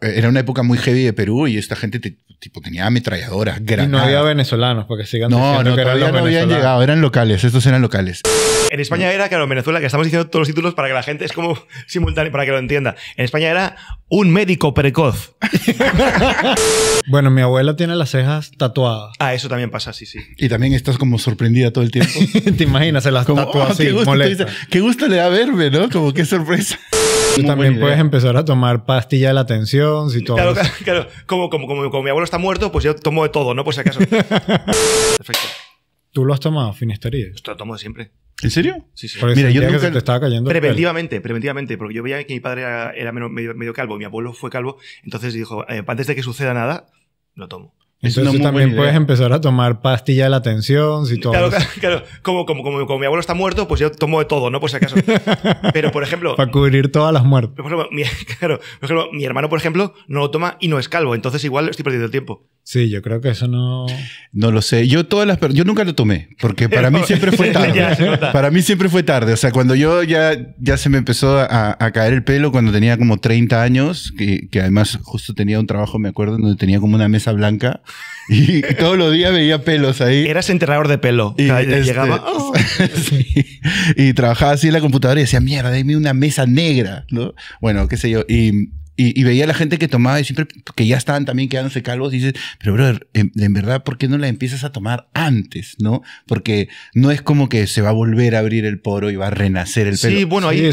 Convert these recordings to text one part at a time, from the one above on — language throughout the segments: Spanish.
Eh, era una época muy heavy de Perú y esta gente tipo tenía ametralladoras, granadas. Y no había venezolanos, porque sigan no, no, eran no habían llegado, eran locales, estos eran locales. En España era, claro, en Venezuela, que estamos diciendo todos los títulos para que la gente es como simultáneo, para que lo entienda. En España era un médico precoz. bueno, mi abuela tiene las cejas tatuadas. Ah, eso también pasa, sí, sí. Y también estás como sorprendida todo el tiempo. Te imaginas, se las tatúa oh, así, molesta. qué gusto le da verme, ¿no? Como qué sorpresa. Tú también puedes empezar a tomar pastilla de la atención, si todo. Claro, claro. Como, como, como, mi abuelo está muerto, pues yo tomo de todo, ¿no? Por si acaso. Perfecto. ¿Tú lo has tomado, Finestería? lo tomo de siempre. ¿En serio? Sí, sí. yo te estaba cayendo. Preventivamente, preventivamente, porque yo veía que mi padre era, medio, medio, calvo, mi abuelo fue calvo, entonces dijo, eh, antes de que suceda nada, lo tomo. Entonces también puedes empezar a tomar pastilla de la atención, si Claro, claro, Como, como, como, mi abuelo está muerto, pues yo tomo de todo, ¿no? Por si acaso. Pero, por ejemplo... Para cubrir todas las muertes. mi, claro, por ejemplo, mi hermano, por ejemplo, no lo toma y no es calvo. Entonces igual estoy perdiendo el tiempo. Sí, yo creo que eso no... No lo sé. Yo todas las... Yo nunca lo tomé, porque para mí siempre fue tarde. para mí siempre fue tarde. O sea, cuando yo ya, ya se me empezó a, caer el pelo, cuando tenía como 30 años, que, que además justo tenía un trabajo, me acuerdo, donde tenía como una mesa blanca Y todos los días veía pelos ahí. Eras enterrador de pelo. Y este, llegaba. Oh". Y trabajaba así en la computadora y decía, mierda, dime una mesa negra, ¿no? Bueno, qué sé yo. Y y, veía la gente que tomaba y siempre que ya estaban también quedándose calvos, y dices, pero brother, en, verdad, ¿por qué no la empiezas a tomar antes, no? Porque no es como que se va a volver a abrir el poro y va a renacer el pelo. Sí, bueno, hay,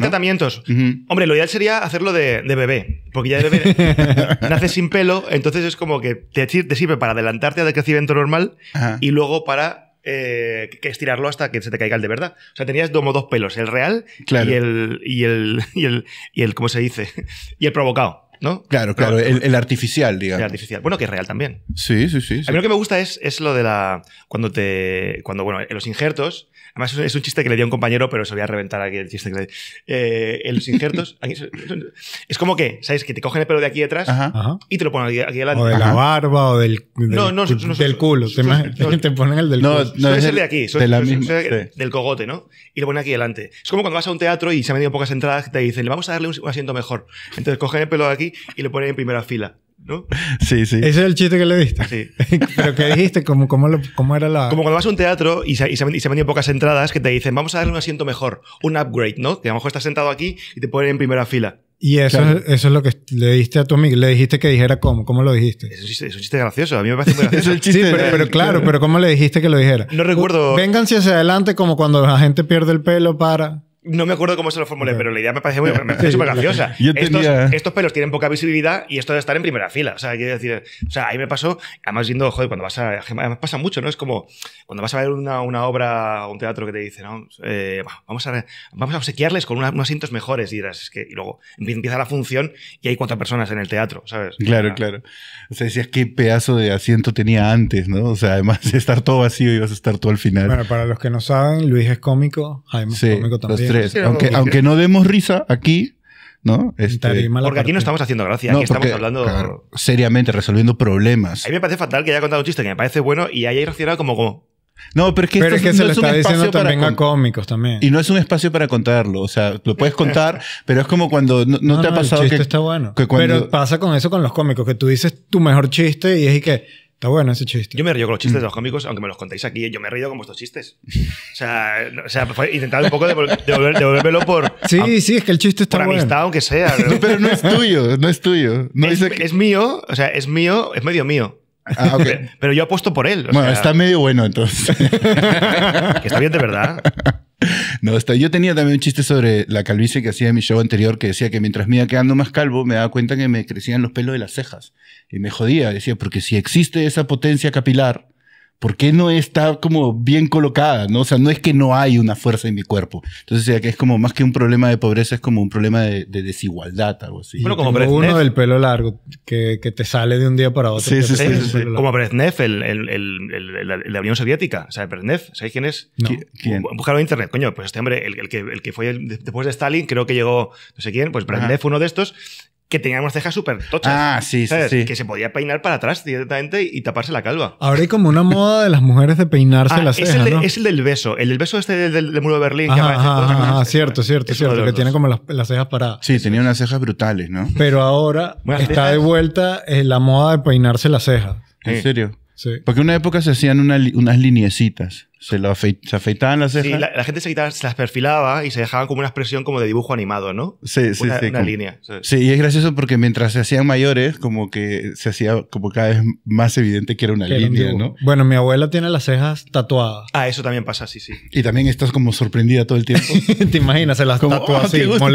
tratamientos. Hombre, lo ideal sería hacerlo de, bebé, porque ya de bebé naces sin pelo, entonces es como que te, sirve para adelantarte al crecimiento normal y luego para eh, que estirarlo hasta que se te caiga el de verdad. O sea, tenías como dos pelos, el real y, el, y, el, y, el, y el, ¿cómo se dice? Y el provocado. ¿no? Claro, claro, el, artificial, digamos. El artificial. Bueno, que es real también. Sí, sí, sí. A mí lo que me gusta es, es, lo de la. Cuando te. Cuando, bueno, los injertos Además, es un chiste que le dio un compañero, pero se voy a reventar aquí el chiste que le eh, los injertos. es como que, ¿sabes? Que te cogen el pelo de aquí detrás y te lo ponen aquí, O de la barba o del, del, no, no, no, culo. Te, ponen el del No, es el de aquí. Del cogote, ¿no? Y lo ponen aquí adelante. Es como cuando vas a un teatro y se han vendido pocas entradas que te dicen, le vamos a darle un, un asiento mejor. Entonces cogen el pelo de aquí y lo ponen en primera fila. ¿no? Sí, sí. Ese es el chiste que le diste. Sí. Pero que dijiste, Como, cómo, era la...? Como cuando vas a un teatro y se, y, se, pocas entradas que te dicen, vamos a darle un asiento mejor, un upgrade, ¿no? Que a lo mejor estás sentado aquí y te ponen en primera fila. Y eso, es, eso es lo que le diste a tu amigo. Le dijiste que dijera cómo. ¿Cómo lo dijiste? Es un chiste, es gracioso. A mí me parece muy gracioso. es el chiste. Sí, pero, claro, pero ¿cómo le dijiste que lo dijera? No recuerdo. Vénganse hacia adelante como cuando la gente pierde el pelo para... No me acuerdo cómo se lo formulé, pero la idea me parece muy, graciosa. Estos, pelos tienen poca visibilidad y esto de estar en primera fila. O sea, quiero decir, o sea, ahí me pasó, además viendo, joder, cuando vas a. Además pasa mucho, ¿no? Es como cuando vas a ver una, obra o un teatro que te dice, ¿no? Eh, vamos, a, vamos a obsequiarles con unos asientos mejores y dirás, es que. luego empieza la función y hay cuatro personas en el teatro, ¿sabes? Claro, claro. O sea, decías qué pedazo de asiento tenía antes, ¿no? O sea, además de estar todo vacío y vas a estar todo al final. Bueno, para los que no saben, Luis es cómico, Jaime es cómico también aunque, no aunque no demos risa aquí, ¿no? Este, porque aquí no estamos haciendo gracia, aquí estamos hablando seriamente, resolviendo problemas. A mí me parece fatal que haya contado un chiste que me parece bueno y haya reaccionado como, como no, pero es que, esto es se es está diciendo también a cómicos también. Y no es un espacio para contarlo. O sea, lo puedes contar, pero es como cuando no, te ha pasado que. está bueno. Pero pasa con eso con los cómicos, que tú dices tu mejor chiste y es y que Está bueno ese chiste. Yo me río con los chistes de mm. los cómicos, aunque me los contéis aquí, yo me he reído con vuestros chistes. O sea, o sea intentad un poco devolver, devolvérmelo por. Sí, sí, es que el chiste está por bueno. amistad, aunque sea. pero no es tuyo, no es tuyo. es, mío, o sea, es mío, es medio mío. Ah, okay. pero, yo apuesto por él. bueno, está medio bueno entonces. que está bien de verdad. No, hasta Yo tenía también un chiste sobre la calvicie que hacía en mi show anterior, que decía que mientras me iba quedando más calvo, me daba cuenta que me crecían los pelos de las cejas. Y me jodía, decía, porque si existe esa potencia capilar, ¿por qué no está como bien colocada? ¿no? O sea, no es que no hay una fuerza en mi cuerpo. Entonces, ya que es como más que un problema de pobreza, es como un problema de, desigualdad, algo así. Bueno, como Brezhnev, uno del pelo largo que, que, te sale de un día para otro. Sí, sí, sí, Como Brezhnev, el, el, el, la Unión Soviética. O sea, Brezhnev, ¿sabéis quién es? No. en internet, coño. Pues este hombre, el, que, el que fue después de Stalin, creo que llegó, no sé quién, pues Brezhnev uno de estos que tenía unas cejas súper tochas. Ah, sí, sí, Que se podía peinar para atrás directamente y taparse la calva. Ahora hay como una moda de las mujeres de peinarse ah, las cejas. Es el, es el del beso. El del beso este del, muro de Berlín. Ah, cierto, cierto, cierto. Que tiene como las, cejas paradas. Sí, tenía unas cejas brutales, ¿no? Pero ahora está de vuelta eh, la moda de peinarse las cejas. ¿En serio? Sí. Porque una época se hacían unas lineecitas. Se, lo se afeitaban las cejas. Sí, la, gente se, las perfilaba y se dejaban como una expresión como de dibujo animado, ¿no? Sí, sí, sí. Una línea. Sí. y es gracioso porque mientras se hacían mayores, como que se hacía como cada vez más evidente que era una línea, ¿no? Bueno, mi abuela tiene las cejas tatuadas. Ah, eso también pasa, sí, sí. Y también estás como sorprendida todo el tiempo. ¿Te imaginas? Se las como, oh, así, qué gusto,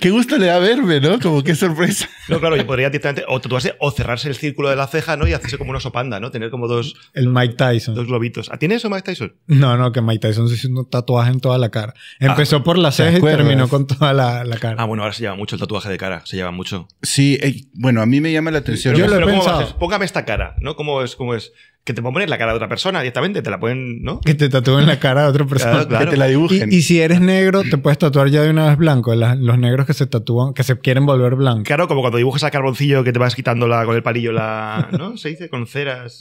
qué gusto le da verme, ¿no? Como qué sorpresa. no, claro, yo podría directamente o tatuarse o cerrarse el círculo de la ceja, ¿no? Y hacerse como una sopanda ¿no? Tener como dos... El Mike Tyson. Dos globitos. ¿Ah, ¿Tiene eso Mike Tyson? No, no, que Mike Tyson se hizo un tatuaje en toda la cara. Ah, Empezó por la ceja y terminó con toda la, cara. Ah, bueno, ahora se lleva mucho el tatuaje de cara, se lleva mucho. Sí, bueno, a mí me llama la atención. Yo lo he pensado. Póngame esta cara, ¿no? ¿Cómo es? ¿Cómo es? que te pueden poner la cara de otra persona directamente, te la pueden, ¿no? Que te tatúen la cara de otra persona, que te la dibujen. Y, si eres negro, te puedes tatuar ya de una vez blanco, los negros que se tatúan, que se quieren volver blancos. Claro, como cuando dibujas a carboncillo que te vas quitando con el palillo la, ¿no? Se dice con ceras,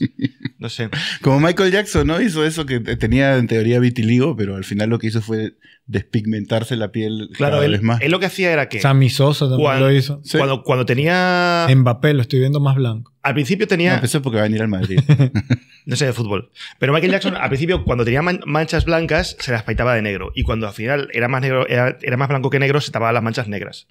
no sé. Como Michael Jackson, ¿no? Hizo eso que tenía en teoría vitiligo, pero al final lo que hizo fue despigmentarse la piel claro, él, más. lo que hacía era que. Sammy Sosa también cuando, lo hizo. Cuando, cuando tenía. Mbappé, lo estoy viendo más blanco. Al principio tenía. No, porque va a venir al Madrid. no sé de fútbol. Pero Michael Jackson, al principio, cuando tenía manchas blancas, se las paitaba de negro. Y cuando al final era más, negro, era, más blanco que negro, se tapaba las manchas negras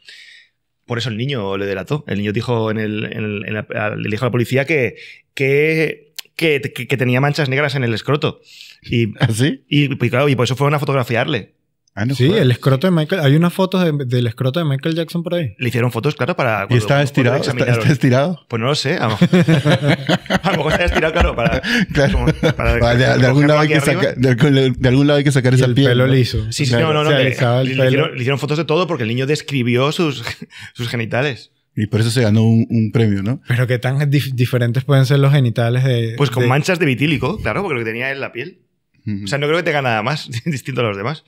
por eso el niño le delató. El niño dijo en el, en la, le dijo a la policía que, que, que, tenía manchas negras en el escroto. Y, ¿Ah, ¿Sí? y, y, pues, claro, y por eso fueron a fotografiarle. Ah, sí, el escroto de Michael. Hay unas fotos del escroto de Michael Jackson por ahí. Le hicieron fotos, claro, para. Cuando, ¿Y está estirado? Está, estirado? Pues no lo sé. A lo mejor está estirado, claro, para. de, algún lado hay que de, algún sacar y el Pelo liso. Sí, sí, no, no, no. Le, hicieron, fotos de todo porque el niño describió sus, sus genitales. Y por eso se ganó un, premio, ¿no? Pero qué tan diferentes pueden ser los genitales de. Pues con manchas de vitílico, claro, porque lo que tenía es la piel. O sea, no creo que tenga nada más distinto a los demás.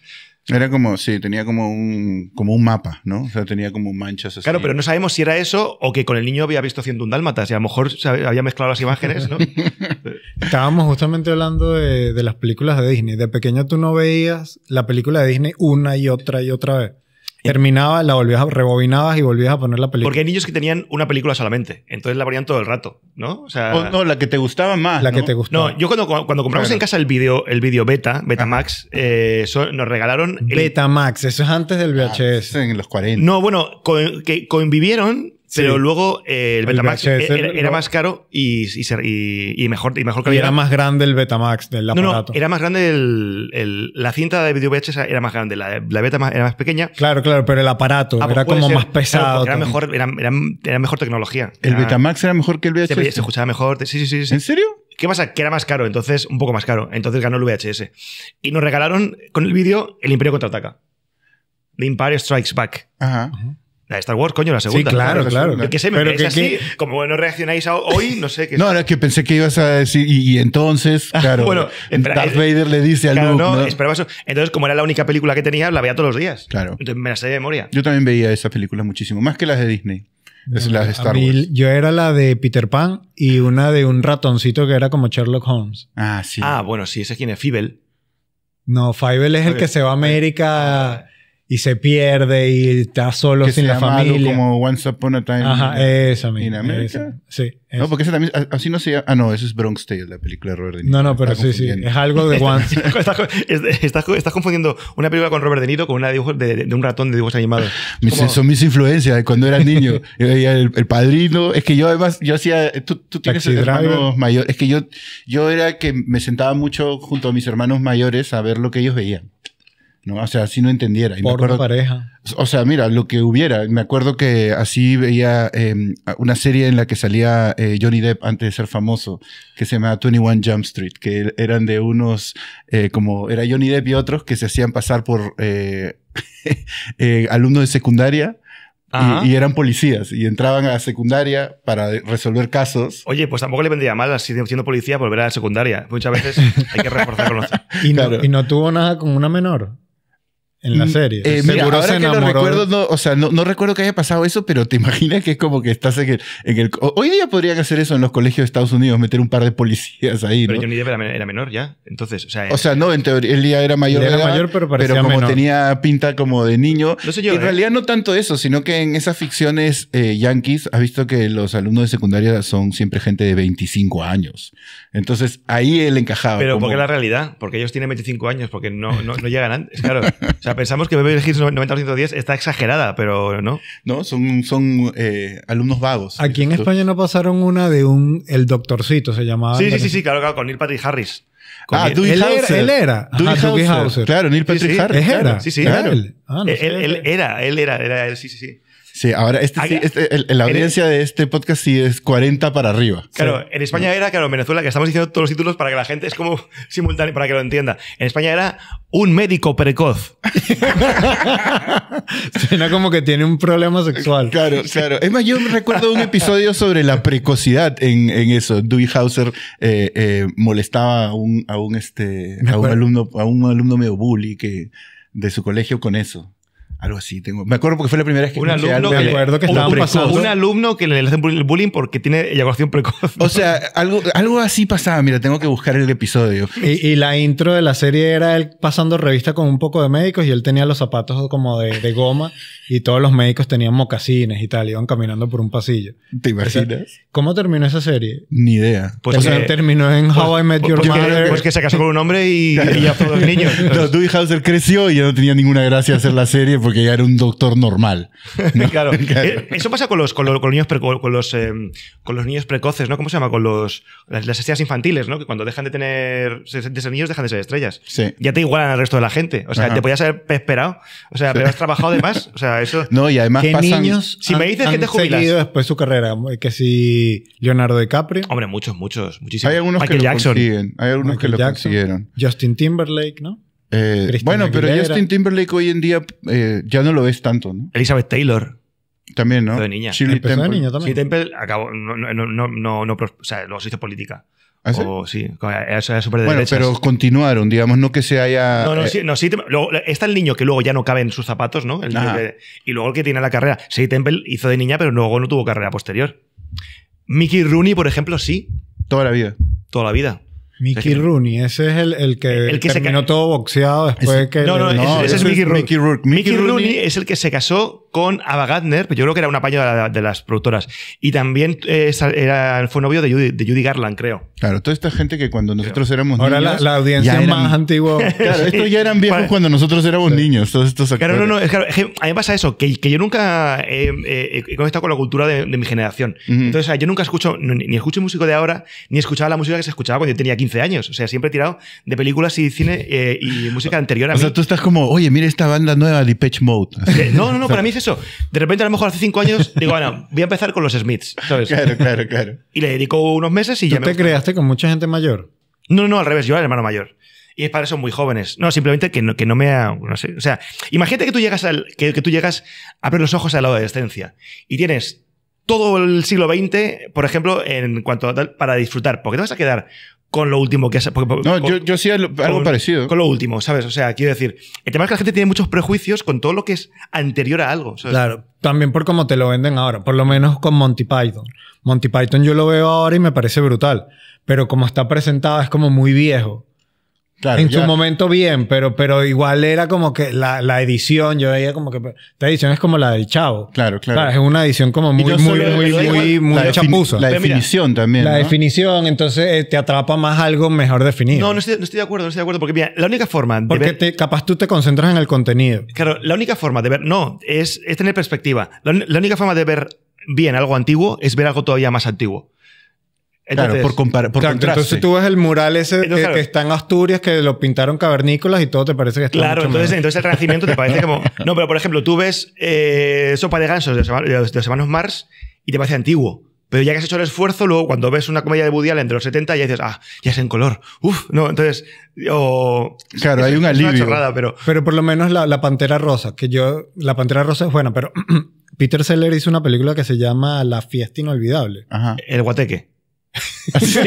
Era como, sí, tenía como un, como un mapa, ¿no? O sea, tenía como manchas así. Claro, pero no sabemos si era eso o que con el niño había visto haciendo un dálmata. y a lo mejor había mezclado las imágenes, ¿no? Estábamos justamente hablando de, de, las películas de Disney. De pequeño tú no veías la película de Disney una y otra y otra vez terminaba, la volvías a, rebobinabas y volvías a poner la película. Porque hay niños que tenían una película solamente, entonces la ponían todo el rato, ¿no? O sea, no, la que te gustaba más. La que te gustaba. No, yo cuando, cuando compramos en casa el video, el video beta, Betamax, eh, nos regalaron. Beta Betamax, eso es antes del VHS. Ah, en los 40. No, bueno, que convivieron pero luego eh, el Betamax e-, era, más caro y, mejor, y mejor calidad. Y era más grande el Betamax del aparato. No, era más grande el, la cinta de video VHS era más grande, la, Beta Betamax era más pequeña. Claro, claro, pero el aparato ah, pues era como más pesado. era, mejor, era, mejor tecnología. ¿El Betamax era mejor que el VHS? Se, escuchaba mejor. Sí, sí, sí, ¿En serio? ¿Qué pasa? Que era más caro, entonces, un poco más caro. Entonces ganó el VHS. Y nos regalaron con el vídeo El Imperio contraataca. The Empire Strikes Back. Ajá. Star Wars, coño, la segunda. Sí, claro, claro. Yo qué sé, me pero así. Como no reaccionáis hoy, no sé qué. No, era que pensé que ibas a decir, y, entonces, ah, claro. bueno, Darth Vader le dice al no, ¿no? esperaba eso. Entonces, como era la única película que tenía, la veía todos los días. Claro. Entonces me la sé de memoria. Yo también veía esas películas muchísimo, más que las de Disney. Es de Star Wars. Yo era la de Peter Pan y una de un ratoncito que era como Sherlock Holmes. Ah, sí. Ah, bueno, sí, ese es quien es No, Fibel es el que se va a América. Ah, y se pierde y está solo sin la familia. como como Once Upon a Time Ajá, eh, esa misma, Sí. No, porque esa también, así no se llama. Ah, no, eso es Bronx Tale, la película de Robert De Niro. No, no, pero sí, sí. Es algo de Once. estás, estás, confundiendo una película con Robert De Niro con una de, de, un ratón de dibujos animados. Son mis influencias de cuando era niño. yo veía el, padrino. Es que yo además, yo hacía. Tú, tú tienes hermanos mayores. Es que yo, yo era que me sentaba mucho junto a mis hermanos mayores a ver lo que ellos veían. ¿no? O sea, así no entendiera. Por pareja. O sea, mira, lo que hubiera. Me acuerdo que así veía em, una serie en la que salía eh, Johnny Depp antes de ser famoso, que se llamaba 21 Jump Street, que eran de unos, eh, como era Johnny Depp y otros, que se hacían pasar por eh, alumnos de secundaria. Y, eran policías y entraban a la secundaria para resolver casos. Oye, pues tampoco le vendría mal así siendo policía volver a la secundaria. Muchas veces hay que reforzar con y, no, y no tuvo nada con una menor en la mm, serie. Eh, Seguro ahora Que lo recuerdo, no, o sea, no, recuerdo que haya pasado eso, pero te imaginas que es como que estás en el, en Hoy día podrían hacer eso en los colegios de Estados Unidos, meter un par de policías ahí. Pero yo ni idea era, menor ya, entonces. O sea, o sea no, en teoría el día era mayor. Era mayor, pero parecía Pero como tenía pinta como de niño. No en eh. realidad no tanto eso, sino que en esas ficciones eh, yankees has visto que los alumnos de secundaria son siempre gente de 25 años. Entonces ahí él encajaba. Pero porque la realidad, porque ellos tienen 25 años, porque no, no, no llegan antes. Claro. sea, pensamos que BB Hills 90 está exagerada, pero no. No, son, son eh, alumnos vagos. Aquí en España no pasaron una de un. El doctorcito se llamaba. Sí, sí, sí, claro, claro, con Neil Patrick Harris. ah, Dewey él, él era. Dewey Claro, Neil Patrick Harris. Era. Sí, sí, ah, Él. él, él, era, él era, era él, sí, sí, sí. Sí, ahora este, sí, este, la audiencia de este podcast sí es 40 para arriba. Claro, en España era, claro, en Venezuela, que estamos diciendo todos los títulos para que la gente es como simultáneo, para que lo entienda. En España era un médico precoz. Suena como que tiene un problema sexual. Claro, claro. Es más, yo recuerdo un episodio sobre la precocidad en, eso. Dewey Hauser eh, eh, molestaba a un, a un, este, a un alumno, a un alumno medio bully que, de su colegio con eso. Algo así. Tengo, me acuerdo porque fue la primera vez que un Que un, alumno que le hacen bullying porque tiene eyaculación precoz. O sea, algo, algo así pasaba. Mira, tengo que buscar el episodio. Y, la intro de la serie era él pasando revista con un poco de médicos y él tenía los zapatos como de, goma y todos los médicos tenían mocasines y tal. Iban caminando por un pasillo. ¿Te imaginas? ¿Cómo terminó esa serie? Ni idea. Pues terminó en pues How I Met Your pues Mother. Pues que se casó con un hombre y, ya fue dos niños. No, Dewey Hauser creció y ya no tenía ninguna gracia hacer la serie porque que ya era un doctor normal. Eh, eso pasa con los, con niños, con los, eh, con los niños precoces, ¿no? ¿Cómo se llama? Con los, las, estrellas infantiles, ¿no? Que cuando dejan de tener. ser niños, dejan de ser estrellas. Ya te igualan al resto de la gente. O sea, te podías haber esperado. O sea, pero has trabajado de más. O sea, eso. No, y además niños. Si me dices que te jubilas. seguido después su carrera. Que si Leonardo DiCaprio. Hombre, muchos, muchos. Muchísimos. Hay algunos que lo Hay algunos que lo consiguieron. Justin Timberlake, ¿no? Eh, bueno, pero Justin Timberlake hoy en día eh, ya no lo ves tanto, ¿no? Elizabeth Taylor. También, ¿no? De niña. Shirley Temple. De niña también. Temple acabó, o sea, luego hizo política. ¿Ah, sí? sí, eso era súper de Bueno, pero continuaron, digamos, no que se haya. No, no, eh, sí, está el niño que luego ya no cabe en sus zapatos, ¿no? y luego el que tiene la carrera. Shirley Temple hizo de niña, pero luego no tuvo carrera posterior. Mickey Rooney, por ejemplo, sí. Toda la vida. Toda la vida. Mickey Rooney, ese es el, el que, el que terminó todo boxeado después de que... No, no, no, ese, es, Mickey Rooney. Mickey Rooney es el que se casó con Ava Gardner, yo creo que era un apaño de, las productoras. Y también eh, fue novio de Judy, de Garland, creo. Claro, toda esta gente que cuando nosotros éramos Ahora niños. Ahora la, audiencia más antigua. Claro, estos ya eran viejos cuando nosotros éramos niños, todos estos actores. Claro, no, no, es, que a mí me pasa eso, que, que yo nunca he, eh, conectado con la cultura de, mi generación. Entonces, yo nunca escucho, ni, escuché escucho músico de ahora, ni escuchaba la música que se escuchaba cuando yo tenía 15 años. O sea, siempre he tirado de películas y cine eh, y música anterior a mí. O sea, tú estás como, oye, mira esta banda nueva, Depeche Mode. No, no, no, para mí es de repente, a lo mejor hace cinco años, digo, bueno, voy a empezar con los Smiths, Claro, claro, claro. Y le dedico unos meses y ya me. te creaste con mucha gente mayor? No, no, al revés, yo era el hermano mayor. Y es para son muy jóvenes. No, simplemente que no, que no me. O sea, imagínate que tú llegas al, que, tú llegas, abres los ojos a la adolescencia y tienes todo el siglo XX, por ejemplo, en cuanto para disfrutar. Porque te vas a quedar con lo último que hace no, yo, sí algo parecido. Con lo último, ¿sabes? O sea, quiero decir, el tema es que la gente tiene muchos prejuicios con todo lo que es anterior a algo. Claro, también por cómo te lo venden ahora, por lo menos con Monty Python. Monty Python yo lo veo ahora y me parece brutal, pero como está presentado es como muy viejo en su momento bien, pero, pero igual era como que la, edición, yo veía como que esta edición es como la del Chavo. Claro, claro. es una edición como muy, muy, muy, muy, muy la definición también. La definición, entonces eh, te atrapa más algo mejor definido. No, no estoy, de acuerdo, no estoy de acuerdo, porque mira, la única forma. De porque te, capaz tú te concentras en el contenido. Claro, la única forma de ver, no, es, tener perspectiva. la única forma de ver bien algo antiguo es ver algo todavía más antiguo claro, por, comparar, por Entonces tú ves el mural ese que, está en Asturias, que lo pintaron cavernícolas y todo te parece que está Claro, entonces, entonces el Renacimiento te parece como... No, pero por ejemplo, tú ves eh, Sopa de Gansos de los, de hermanos Mars y te parece antiguo. Pero ya que has hecho el esfuerzo, luego cuando ves una comedia de budial entre los 70 ya dices, ah, ya es en color. Uf, no, entonces, o... Claro, hay un alivio. Una chorrada, pero... pero por lo menos la, la, Pantera Rosa, que yo... La Pantera Rosa es buena, pero Peter Seller hizo una película que se llama La Fiesta Inolvidable. Ajá. El Guateque. Así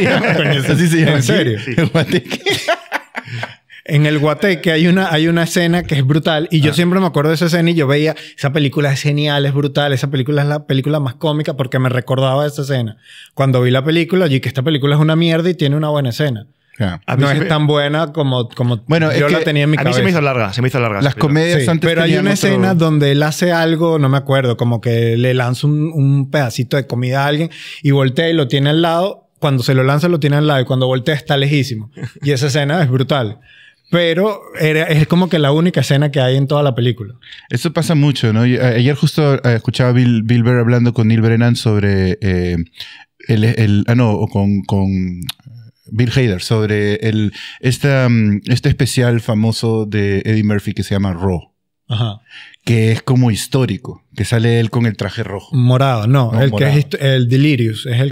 ¿En El guateque. en hay una, hay una escena que es brutal y yo ah. siempre me acuerdo de esa escena y yo veía, esa película es genial, es brutal, esa película es la película más cómica porque me recordaba esa escena. Cuando vi la película, dije que esta película es una mierda y tiene una buena escena no es tan buena como, como bueno, yo la tenía en mi cabeza. A mí se me hizo larga, se me hizo larga. Las comedias Pero hay una escena donde él hace algo, no me acuerdo, como que le lanza un, pedacito de comida a alguien y voltea y lo tiene al lado. Cuando se lo lanza, lo tiene al lado y cuando voltea está lejísimo. Y esa escena es brutal. Pero era, es como que la única escena que hay en toda la película. Eso pasa mucho, ¿no? Ayer justo eh, escuchaba a Bill, Bill hablando con Neil Brennan sobre eh, el, Ah, no, con Bill Hader, sobre el, esta, mm, este especial famoso de Eddie Murphy que se llama Raw. Ajá. Que es como histórico, que sale él con el traje rojo. Morado, no, el que es el Delirious, es el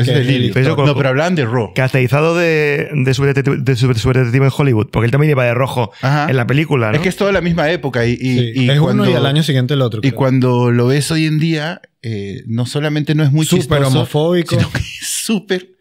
que no, pero hablan de Raw. Caracterizado de, de, super de en Hollywood, porque él también iba de rojo en la película. ¿no? Es que es toda la misma época y, sí. es uno y al año siguiente el otro. Y cuando lo ves hoy en día, eh, no solamente no es muy súper homofóbico, sino que es súper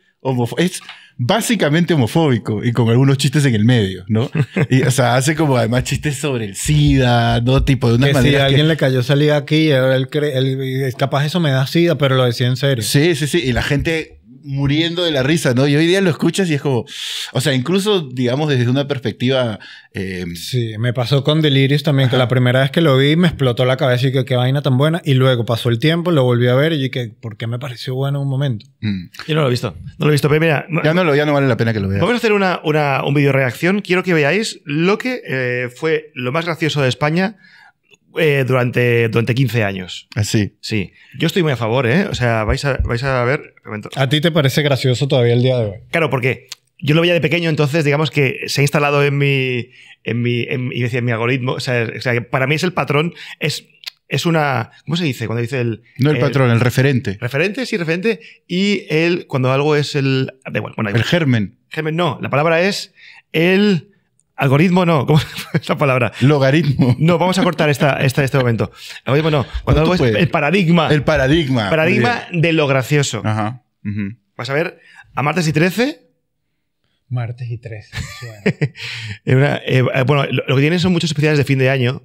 es básicamente homofóbico y con algunos chistes en el medio, ¿no? Y, o sea, hace como además chistes sobre el SIDA, ¿no? Tipo de una manera. Si alguien le cayó salida aquí, ahora él cree, él, capaz eso me da SIDA, pero lo decía en serio. Sí, sí, sí. Y la gente muriendo de la risa, ¿no? Y hoy día lo escuchas y es como, o sea, incluso, digamos, desde una perspectiva... Eh, sí, me pasó con Delirious también, que la primera vez que lo vi me explotó la cabeza y que qué vaina tan buena, y luego pasó el tiempo, lo volví a ver y que ¿por qué me pareció bueno un momento? Mm. Yo no lo he visto, no lo he visto, pero mira... Ya no, ya no vale la pena que lo vea. Vamos a hacer una, una un video reacción, quiero que veáis lo que eh, fue lo más gracioso de España eh, durante, 15 años. Ah, sí Sí. Yo estoy muy a favor, ¿eh? O sea, vais a, ver. ¿A ti te parece gracioso todavía el día de hoy? Claro, porque yo lo veía de pequeño, entonces, digamos que se ha instalado en mi. En mi, y decía, en mi algoritmo. O sea, para mí es el patrón. Es, es una. ¿Cómo se dice? Cuando dice el. No el, patrón, el referente. Referente, sí, referente. Y el. Cuando algo es el. el germen. Germen, no. La palabra es el algoritmo no, ¿cómo es la palabra? Logaritmo. No, vamos a cortar esta, este momento. Algoritmo no. Cuando es el paradigma. El paradigma. Paradigma de lo gracioso. Ajá. Vas a ver, a martes y 13. Martes y 13. Eh, bueno, lo, que tienen son muchos especiales de fin de año.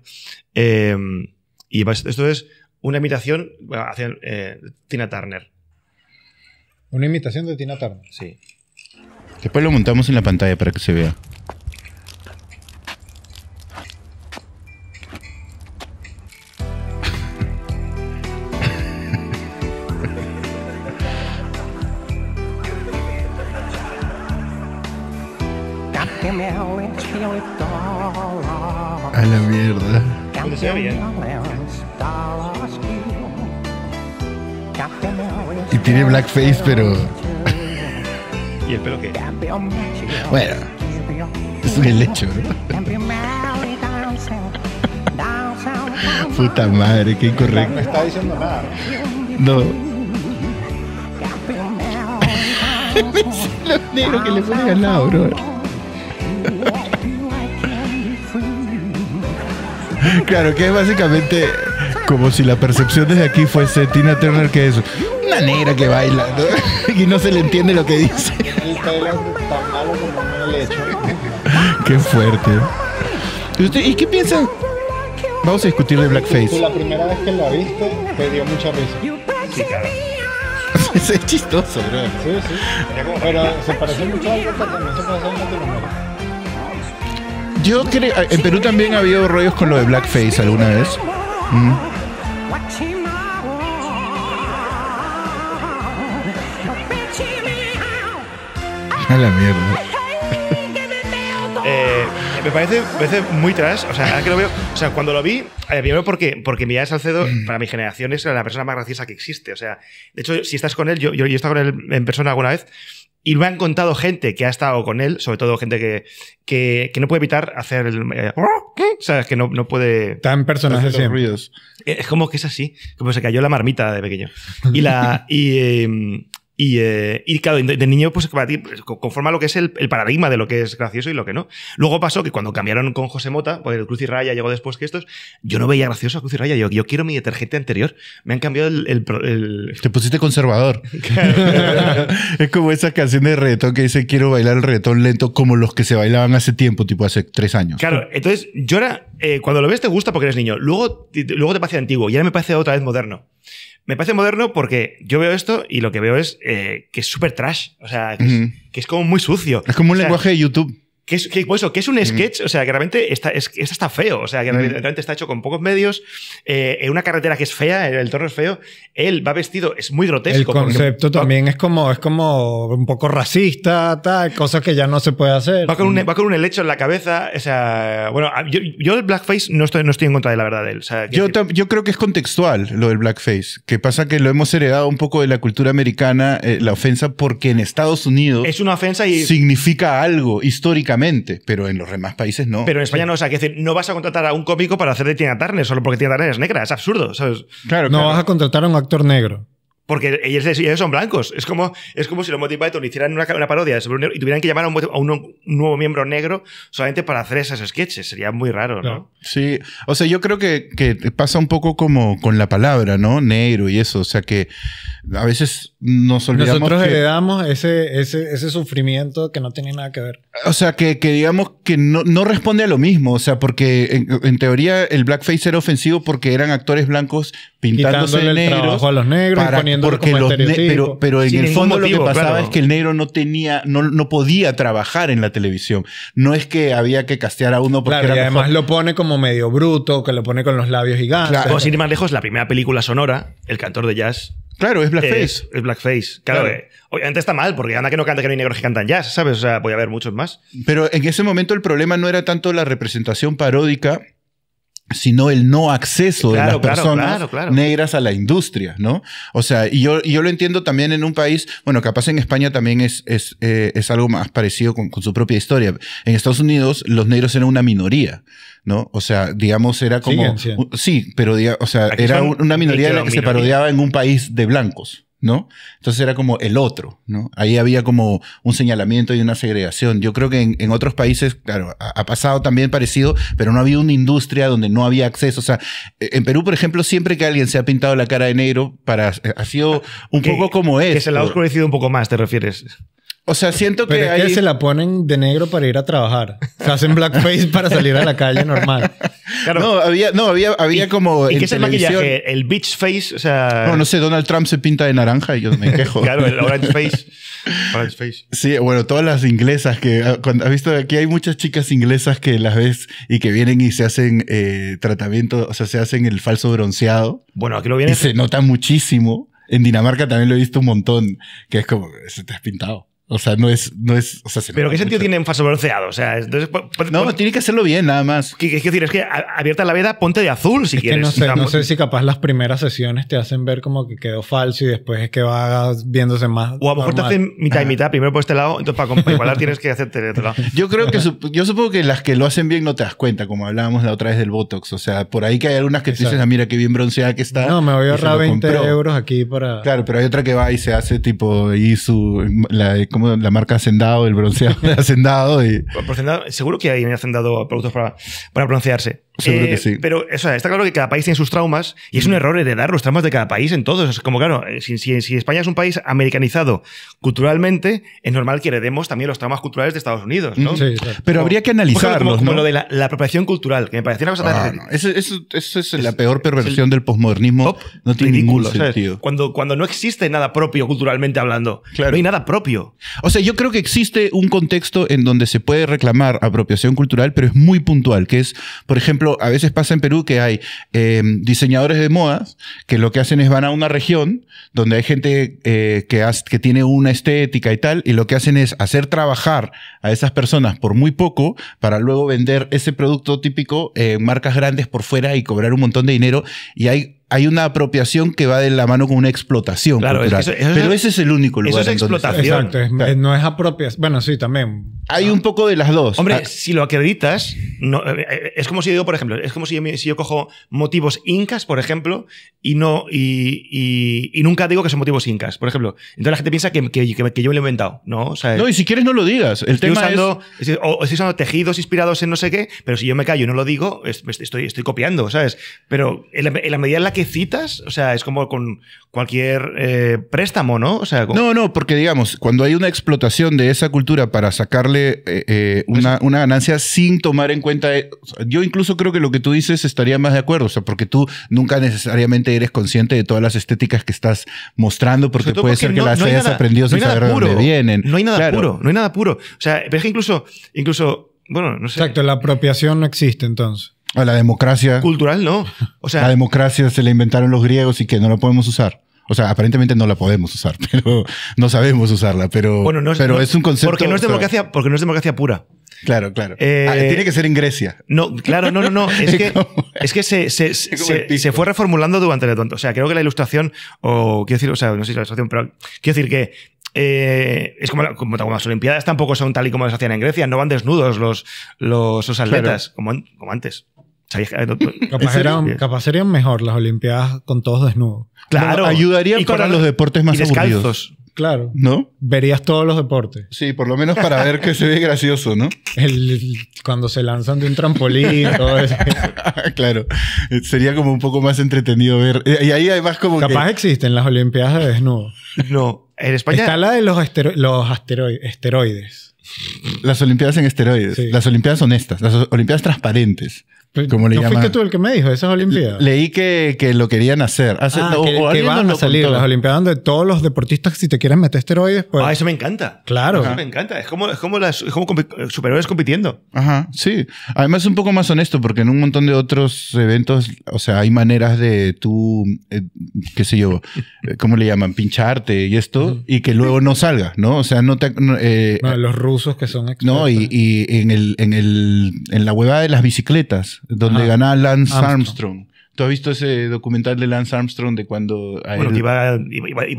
Em, y esto es una imitación hacia eh, Tina Turner. Una imitación de Tina Turner. Sí. Después lo montamos en la pantalla para que se vea. A la mierda. bien. Y tiene blackface, pero. ¿Y el pelo qué? Bueno, es un helecho. Puta madre, qué incorrecto. No está diciendo nada. No. Los negros que le pone al bro. Claro, que es básicamente como si la percepción desde aquí fuese Tina Turner, que es una negra que baila y no se le entiende lo que dice. El es tan malo como Qué fuerte. ¿Y qué piensan? Vamos a discutir de Blackface. La primera vez que la viste, te dio mucha risa. Sí, claro. es chistoso, bro. Sí, sí. Pero se parece mucho a algo que también se mucho en Latinoamérica. Yo creo. Ah, en Perú también ha habido rollos con lo de blackface alguna vez. Mm. A la mierda. Eh, me parece, muy tras. O sea, cuando lo vi, eh, primero porque, porque Miguel Salcedo, mm. para mi generación, es la persona más graciosa que existe. O sea, de hecho, si estás con él, yo, yo he estado con él en persona alguna vez. Y me han contado gente que ha estado con él, sobre todo gente que, que, no puede evitar hacer el. ¿Qué? Eh, o sea, que no, puede. Tan personajes sin ruidos. Eh, es como que es así. Como se cayó la marmita de pequeño. Y la. Y, em, y, eh, claro, de, niño, pues, pues conforma lo que es el, paradigma de lo que es gracioso y lo que no. Luego pasó que cuando cambiaron con José Mota, porque el Cruz y Raya llegó después que estos, yo no veía gracioso a Cruz y Raya. Yo, yo quiero mi detergente anterior. Me han cambiado el. Te pusiste conservador. es como esa canción de reto que dice quiero bailar el reto lento, como los que se bailaban hace tiempo, tipo hace tres años. Claro, entonces yo ahora eh, cuando lo ves te gusta porque eres niño. Luego, luego te parece antiguo y ahora me parece otra vez moderno. Me parece moderno porque yo veo esto y lo que veo es eh, que es súper trash. O sea, que, es, como muy sucio. Es como un lenguaje de YouTube que es, pues eso, que es un mm. sketch, o sea, que realmente está, es, este está feo, o sea, que mm. realmente está hecho con pocos medios, eh, en una carretera que es fea, el torre es feo, él va vestido, es muy grotesco. El concepto también es como es como un poco racista, tal, cosas que ya no se puede hacer. Va con un, mm. va con un helecho en la cabeza, o sea, bueno, yo, yo, el blackface no estoy, no estoy en contra de la verdad de él. yo, yo creo que es contextual lo del blackface, que pasa que lo hemos heredado un poco de la cultura americana, eh, la ofensa, porque en Estados Unidos... Es una ofensa y... Significa algo históricamente pero en los demás países no. Pero en España no, o sea, que decir, no vas a contratar a un cómico para hacer de Tina Turner solo porque Tina Turner es negra, es absurdo, Claro, no vas a contratar a un actor negro. Porque ellos, son blancos. Es como, es como si los Monty Python hicieran una, parodia y tuvieran que llamar a un, nuevo miembro negro solamente para hacer esas sketches. Sería muy raro, ¿no? Sí. O sea, yo creo que, que pasa un poco como con la palabra, ¿no? Negro y eso. O sea, que a veces nos olvidamos. Nosotros que, heredamos ese, ese, ese, sufrimiento que no tiene nada que ver. O sea, que, que digamos que no, no, responde a lo mismo. O sea, porque en, teoría el blackface era ofensivo porque eran actores blancos pintándose negros. a los negros para, porque como los pero, en el fondo lo que pasaba es que el negro no tenía, no, no podía trabajar en la televisión. No es que había que castear a uno porque claro, era y además lo pone como medio bruto, que lo pone con los labios gigantes. Claro. Vamos sin ir más lejos, la primera película sonora, El cantor de jazz Claro, es blackface. Es, blackface. Claro, claro. Eh, obviamente está mal, porque anda que no canta que no hay negros que cantan jazz, ¿sabes? O sea, voy a ver muchos más. Pero en ese momento el problema no era tanto la representación paródica, sino el no acceso de las personas negras a la industria, ¿no? O sea, y yo, yo, lo entiendo también en un país, bueno, capaz en España también es, es, eh, es algo más parecido con, su propia historia. En Estados Unidos los negros eran una minoría. ¿no? O sea, digamos, era como... Sí, pero o sea, era una minoría que se parodiaba en un país de blancos. ¿no? Entonces era como el otro, ¿no? Ahí había como un señalamiento y una segregación. Yo creo que en, otros países, claro, ha, pasado también parecido, pero no había una industria donde no había acceso. O sea, e, en Perú, por ejemplo, siempre que alguien se ha pintado la cara de negro, para, ha sido ah, un poco como es. Que se la ha oscurecido un poco más, ¿te refieres? O sea, siento que. Pero se la ponen de negro para ir a trabajar. Se hacen blackface para salir a la calle normal. No, había, no, había, había como. ¿Y qué es el maquillaje? ¿El beach face? O sea. No, no sé, Donald Trump se pinta de naranja y yo me quejo. claro, el orange face. Orange face. Sí, bueno, todas las inglesas que. Ah, cuando, Has visto, aquí hay muchas chicas inglesas que las ves y que vienen y se hacen eh, tratamiento, o sea, se hacen el falso bronceado. Bueno, aquí lo vienen. Y se nota muchísimo. En Dinamarca también lo he visto un montón, que es como, se te has pintado. O sea, no es. No es Pero ¿qué sentido tiene un falso bronceado? O sea, entonces, no, tiene que hacerlo bien, nada más. es decir, es que abierta la veda, ponte de azul si quieres. no sé, si capaz las primeras sesiones te hacen ver como que quedó falso y después es que va viéndose más. O a lo mejor te hacen mitad y mitad, primero por este lado, entonces para, para igualar tienes que hacerte de otro lado. Yo creo que yo supongo que las que lo hacen bien no te das cuenta, como hablábamos la otra vez del Botox. O sea, por ahí que hay algunas que te dicen, ah, mira qué bien bronceada que está. No, me voy a ahorrar 20 euros aquí para. Claro, pero hay otra que va y se hace tipo y su la la marca sendado, el bronceado de sendado Y... seguro que hay en Hacendado productos para, para broncearse. Seguro que eh, sí. Pero eso está claro que cada país tiene sus traumas y es un mm. error heredar los traumas de cada país en todos. es como claro, eh, si, si, España es un país americanizado culturalmente, es normal que heredemos también los traumas culturales de Estados Unidos, ¿no? Pero habría que analizarlos. Como, lo de la, apropiación cultural, que me pareció una cosa ah, es, la peor perversión del posmodernismo. No tiene ningún sentido. Cuando, cuando no existe nada propio culturalmente hablando. No hay nada propio. O sea, yo creo que existe un contexto en donde se puede reclamar apropiación cultural, pero es muy puntual, que es, por ejemplo, a veces pasa en Perú que hay em, diseñadores de modas que lo que hacen es van a una región donde hay gente eh, que, que tiene una estética y tal, y lo que hacen es hacer trabajar a esas personas por muy poco para luego vender ese producto típico en marcas grandes por fuera y cobrar un montón de dinero. Y hay hay una apropiación que va de la mano con una explotación. Claro, pero ese es el único lugar. Eso es explotación. Exacto, no es apropiación. Bueno, sí, también. Hay un poco de las dos. Hombre, ah. si lo acreditas, no, eh, eh, es como si digo, por ejemplo, es como si yo, si yo cojo motivos incas, por ejemplo, y no y, y, nunca digo que son motivos incas, por ejemplo. Entonces la gente piensa que, que, que yo me lo he inventado, ¿no? no, y si quieres no lo digas. El tema es... o, estoy usando tejidos inspirados en no sé qué, pero si yo me callo y no lo digo, estoy, estoy copiando, ¿sabes? Pero en la, en la medida en la que que citas, o sea, es como con cualquier eh, préstamo, ¿no? No, no, porque digamos, cuando hay una explotación de esa cultura para sacarle eh, eh, una, ganancia sin tomar en cuenta, yo incluso creo que lo que tú dices estaría más de acuerdo, o sea, porque tú nunca necesariamente eres consciente de todas las estéticas que estás mostrando, porque puede ser que las hayas aprendido sin saber de dónde vienen. No hay nada puro, no hay nada puro. O sea, que incluso, incluso, bueno, no sé. Exacto, la apropiación no existe entonces la democracia. Cultural no. O sea, la democracia se la inventaron los griegos y que no la podemos usar. O sea, aparentemente no la podemos usar, pero no sabemos usarla. Pero, bueno, no es, pero es un concepto. Porque no es democracia, porque no es democracia pura. Claro, claro. Ah, eh, tiene que ser en Grecia. No, claro, no, no, no. Es que, es que se, se, se, fue reformulando durante el tonto. O sea, creo que la ilustración, o quiero decir, o sea, no sé si la ilustración, pero quiero decir que eh, es como, como, las Olimpiadas tampoco son tal y como las hacían en Grecia, no van desnudos los, los, los atletas como, como antes. Eh, capaz serían, mejor las Olimpiadas con todos desnudos. Claro. ayudaría para los deportes más y Claro. ¿No? Verías todos los deportes. Sí, por lo menos para ver que se ve gracioso, ¿no? El, cuando se lanzan de un trampolín, todo eso. claro. Sería como un poco más entretenido ver. Eh, y ahí además como Capaz existen las Olimpiadas de desnudo. No. En España... Está la de los, los asteroides. esteroides. Las Olimpiadas en esteroides. Las Olimpiadas honestas. Las Olimpiadas transparentes. ¿Cómo le ¿No fuiste tú el que me dijo esas Olimpiadas? Leí que, lo querían hacer. Ah, que, van a salir las Olimpiadas de todos los deportistas si te quieren meter esteroides. Pues... Ah, eso me encanta. Claro. Eso me encanta. Es como, es superhéroes compitiendo. Ajá, sí. Además es un poco más honesto porque en un montón de otros eventos, o sea, hay maneras de tú, eh, qué sé yo, eh, ¿cómo le llaman? Pincharte y esto, y que luego no salga, ¿no? O sea, no te... Eh, los rusos que son expertos. No, y, en, el, en, el, en la hueva de las bicicletas donde gana ganaba Lance Armstrong. ¿Tú has visto ese documental de Lance Armstrong de cuando... iba,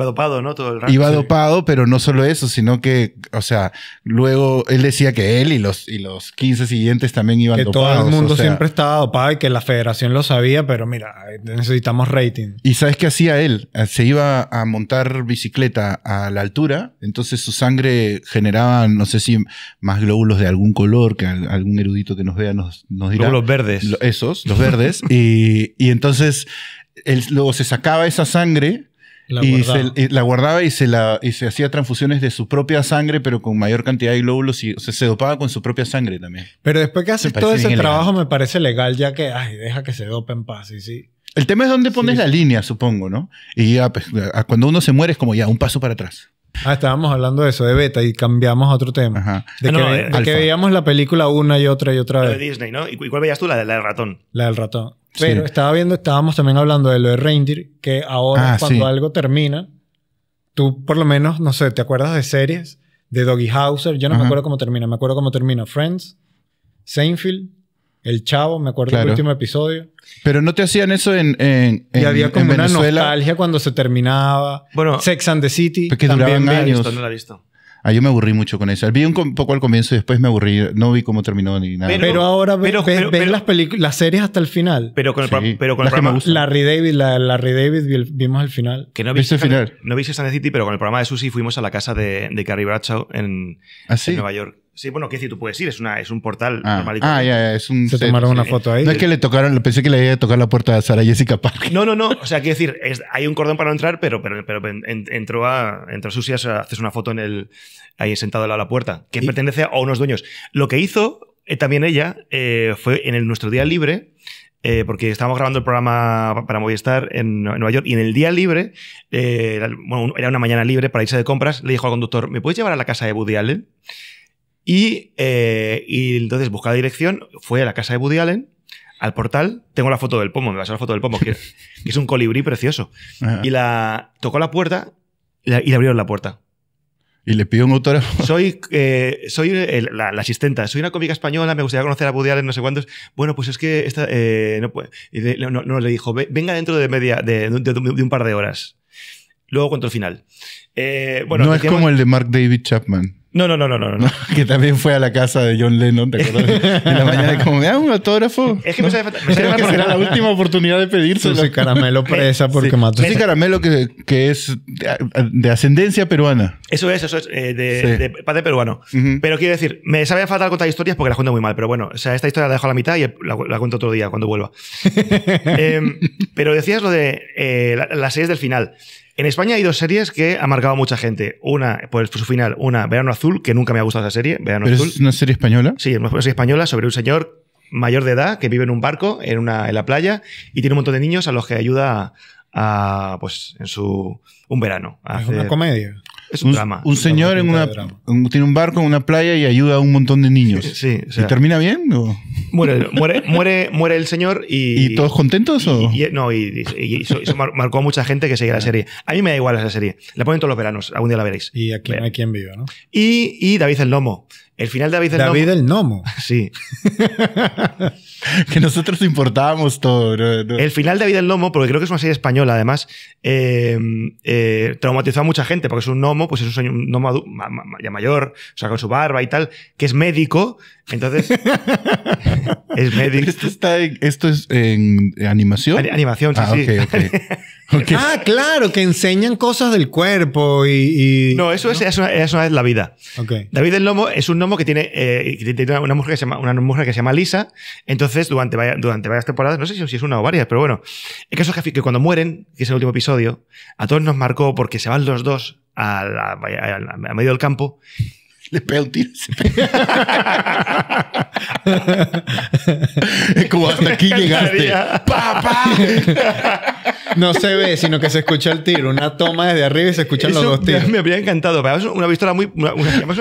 dopado, ¿no? Todo el rato, iba dopado, pero no solo eso, sino que, o sea, luego él decía que él y los, y los 15 siguientes también iban dopados. que Todo el mundo siempre estaba dopado y que la federación lo sabía, pero mira, necesitamos rating. ¿Y sabes qué hacía él? Eh, se iba a montar bicicleta a la altura, entonces su sangre generaba, no sé si más glóbulos de algún color, que algún erudito que nos vea nos, nos dirá. Glóbulos verdes. Esos, los verdes. y y entonces él, luego se sacaba esa sangre y, se, la guardaba y se, la, hacía transfusiones de su propia sangre, pero con mayor cantidad de glóbulos y se dopaba con su propia sangre también. Pero después que haces todo ese trabajo, me parece legal, ya que, ay, deja que se dope en paz, sí. El tema es dónde pones la línea, supongo, ¿no? Y pues, cuando uno se muere es como ya, un paso para atrás. Ah, estábamos hablando de eso, de beta, y cambiamos a otro tema. Ah, eh, de, que, veíamos la película una y otra y otra vez. de Disney, ¿no? ¿Y cuál veías tú? La, del ratón. La del ratón. Pero estaba viendo, estábamos también hablando de lo de Reindeer, que ahora ah, cuando algo termina, tú por lo menos, no sé, ¿te acuerdas de series? De Doggy Hauser, yo no me acuerdo cómo termina, me acuerdo cómo termina Friends, Seinfeld, el Chavo, me acuerdo del último episodio. Pero no te hacían eso en, en, en Y había como una nostalgia cuando se terminaba. Bueno, Sex and the City. Porque duraban años. no la he visto. Ah, yo me aburrí mucho con eso. Vi un poco al comienzo y después me aburrí. No vi cómo terminó ni nada. Pero, ahora ves, las, series hasta el final. Pero con el, pero con el programa... Larry David, la, Larry David vimos al final. Que no viste el final. No viste the City, pero con el programa de Susie fuimos a la casa de, Carrie Bradshaw en ¿Ah, Nueva York. Sí, bueno, qué decir, tú puedes ir, es, una, es un portal ah. normalito. Ah, ya, ya, es un. Se tomaron una foto ahí. No es que le tocaron, pensé que le iba a tocar la puerta a Sara Jessica Park. No, no, no. O sea, quiero decir, hay un cordón para no entrar, pero, pero, pero entró a. Entró haces una foto en el, ahí sentado al lado de la puerta, que pertenece a unos dueños. Lo que hizo eh, también ella eh, fue en nuestro día libre. Eh, porque estábamos grabando el programa para Movistar en, Nueva York y en el día libre, bueno, era una mañana libre para irse de compras, le dijo al conductor, ¿me puedes llevar a la casa de Woody Allen? Eh, y, entonces buscaba dirección, fue a la casa de Woody Allen, al portal, tengo la foto del pomo, me vas a la foto del pomo, que, es un colibrí precioso. Y la tocó la puerta y, le abrieron la puerta. ¿Y le pidió un autógrafo? Soy, eh, soy la, asistenta, soy una cómica española, me gustaría conocer a Woody Allen, no sé cuántos. Bueno, pues es que esta, eh, no, le dijo, venga dentro de, media, de, un par de horas. Luego cuento el final. Eh, bueno, no es como el de Mark David Chapman. No, no, no, no, no, no. que también fue a la casa de John Lennon, ¿te acuerdas? En la mañana, como, da un autógrafo. Es que me, sale sabe, falta. que será la última oportunidad de pedírselo. el Caramelo presa porque sí. mató. Caramelo, que, que es de ascendencia peruana. Eso es, eso es, eh, de, padre peruano. Pero quiero decir, me sabía falta contar historias porque las cuento muy mal, pero bueno, o sea, esta historia la dejo a la mitad y la, cuento otro día cuando vuelva. Em, pero decías lo de eh, las la series del final. En España hay dos series que ha marcado mucha gente. Una, por su final, una, Verano Azul, que nunca me ha gustado esa serie. Verano Azul. ¿Es una serie española? Sí, es una serie española sobre un señor mayor de edad que vive en un barco en, una, en la playa y tiene un montón de niños a los que ayuda a, pues en su un verano. es una comedia. Es un, drama. Un señor en una, tiene un barco en una playa y ayuda a un montón de niños. sí, ¿Y termina bien? O? Muere, muere, muere, el señor y. ¿Y todos contentos? o? no, y, eso, marcó a mucha gente que seguía la ah. serie. A mí me da igual esa serie. La ponen todos los veranos, algún día la veréis. Y aquí en viva, ¿no? Y, David el Lomo. El final de David el David Nomo. el Nomo. Sí. que nosotros importábamos todo. El final de David el Nomo, porque creo que es una serie española, además, em, eh, traumatizó a mucha gente, porque es un nomo, pues es un, nomo ya mayor, o sea, con su barba y tal, que es médico. Entonces. es médico. Esto, es en animación. animación, sí, ah, sí. Ah, claro, que enseñan cosas del cuerpo y. No, eso Es, una, es vez la vida. David el Nomo es un gnomo eh, que tiene, una, mujer que se llama, una mujer que se llama Lisa. Entonces, durante, durante varias temporadas, no sé si es una o varias, pero bueno, el caso es que, cuando mueren, que es el último episodio, a todos nos marcó porque se van los dos a, medio del campo le pega un tiro. es como hasta aquí llegaste. ¡Papá! no se ve, sino que se escucha el tiro. Una toma desde arriba y se escuchan los dos tiros. Me habría encantado. Es una pistola muy. Una,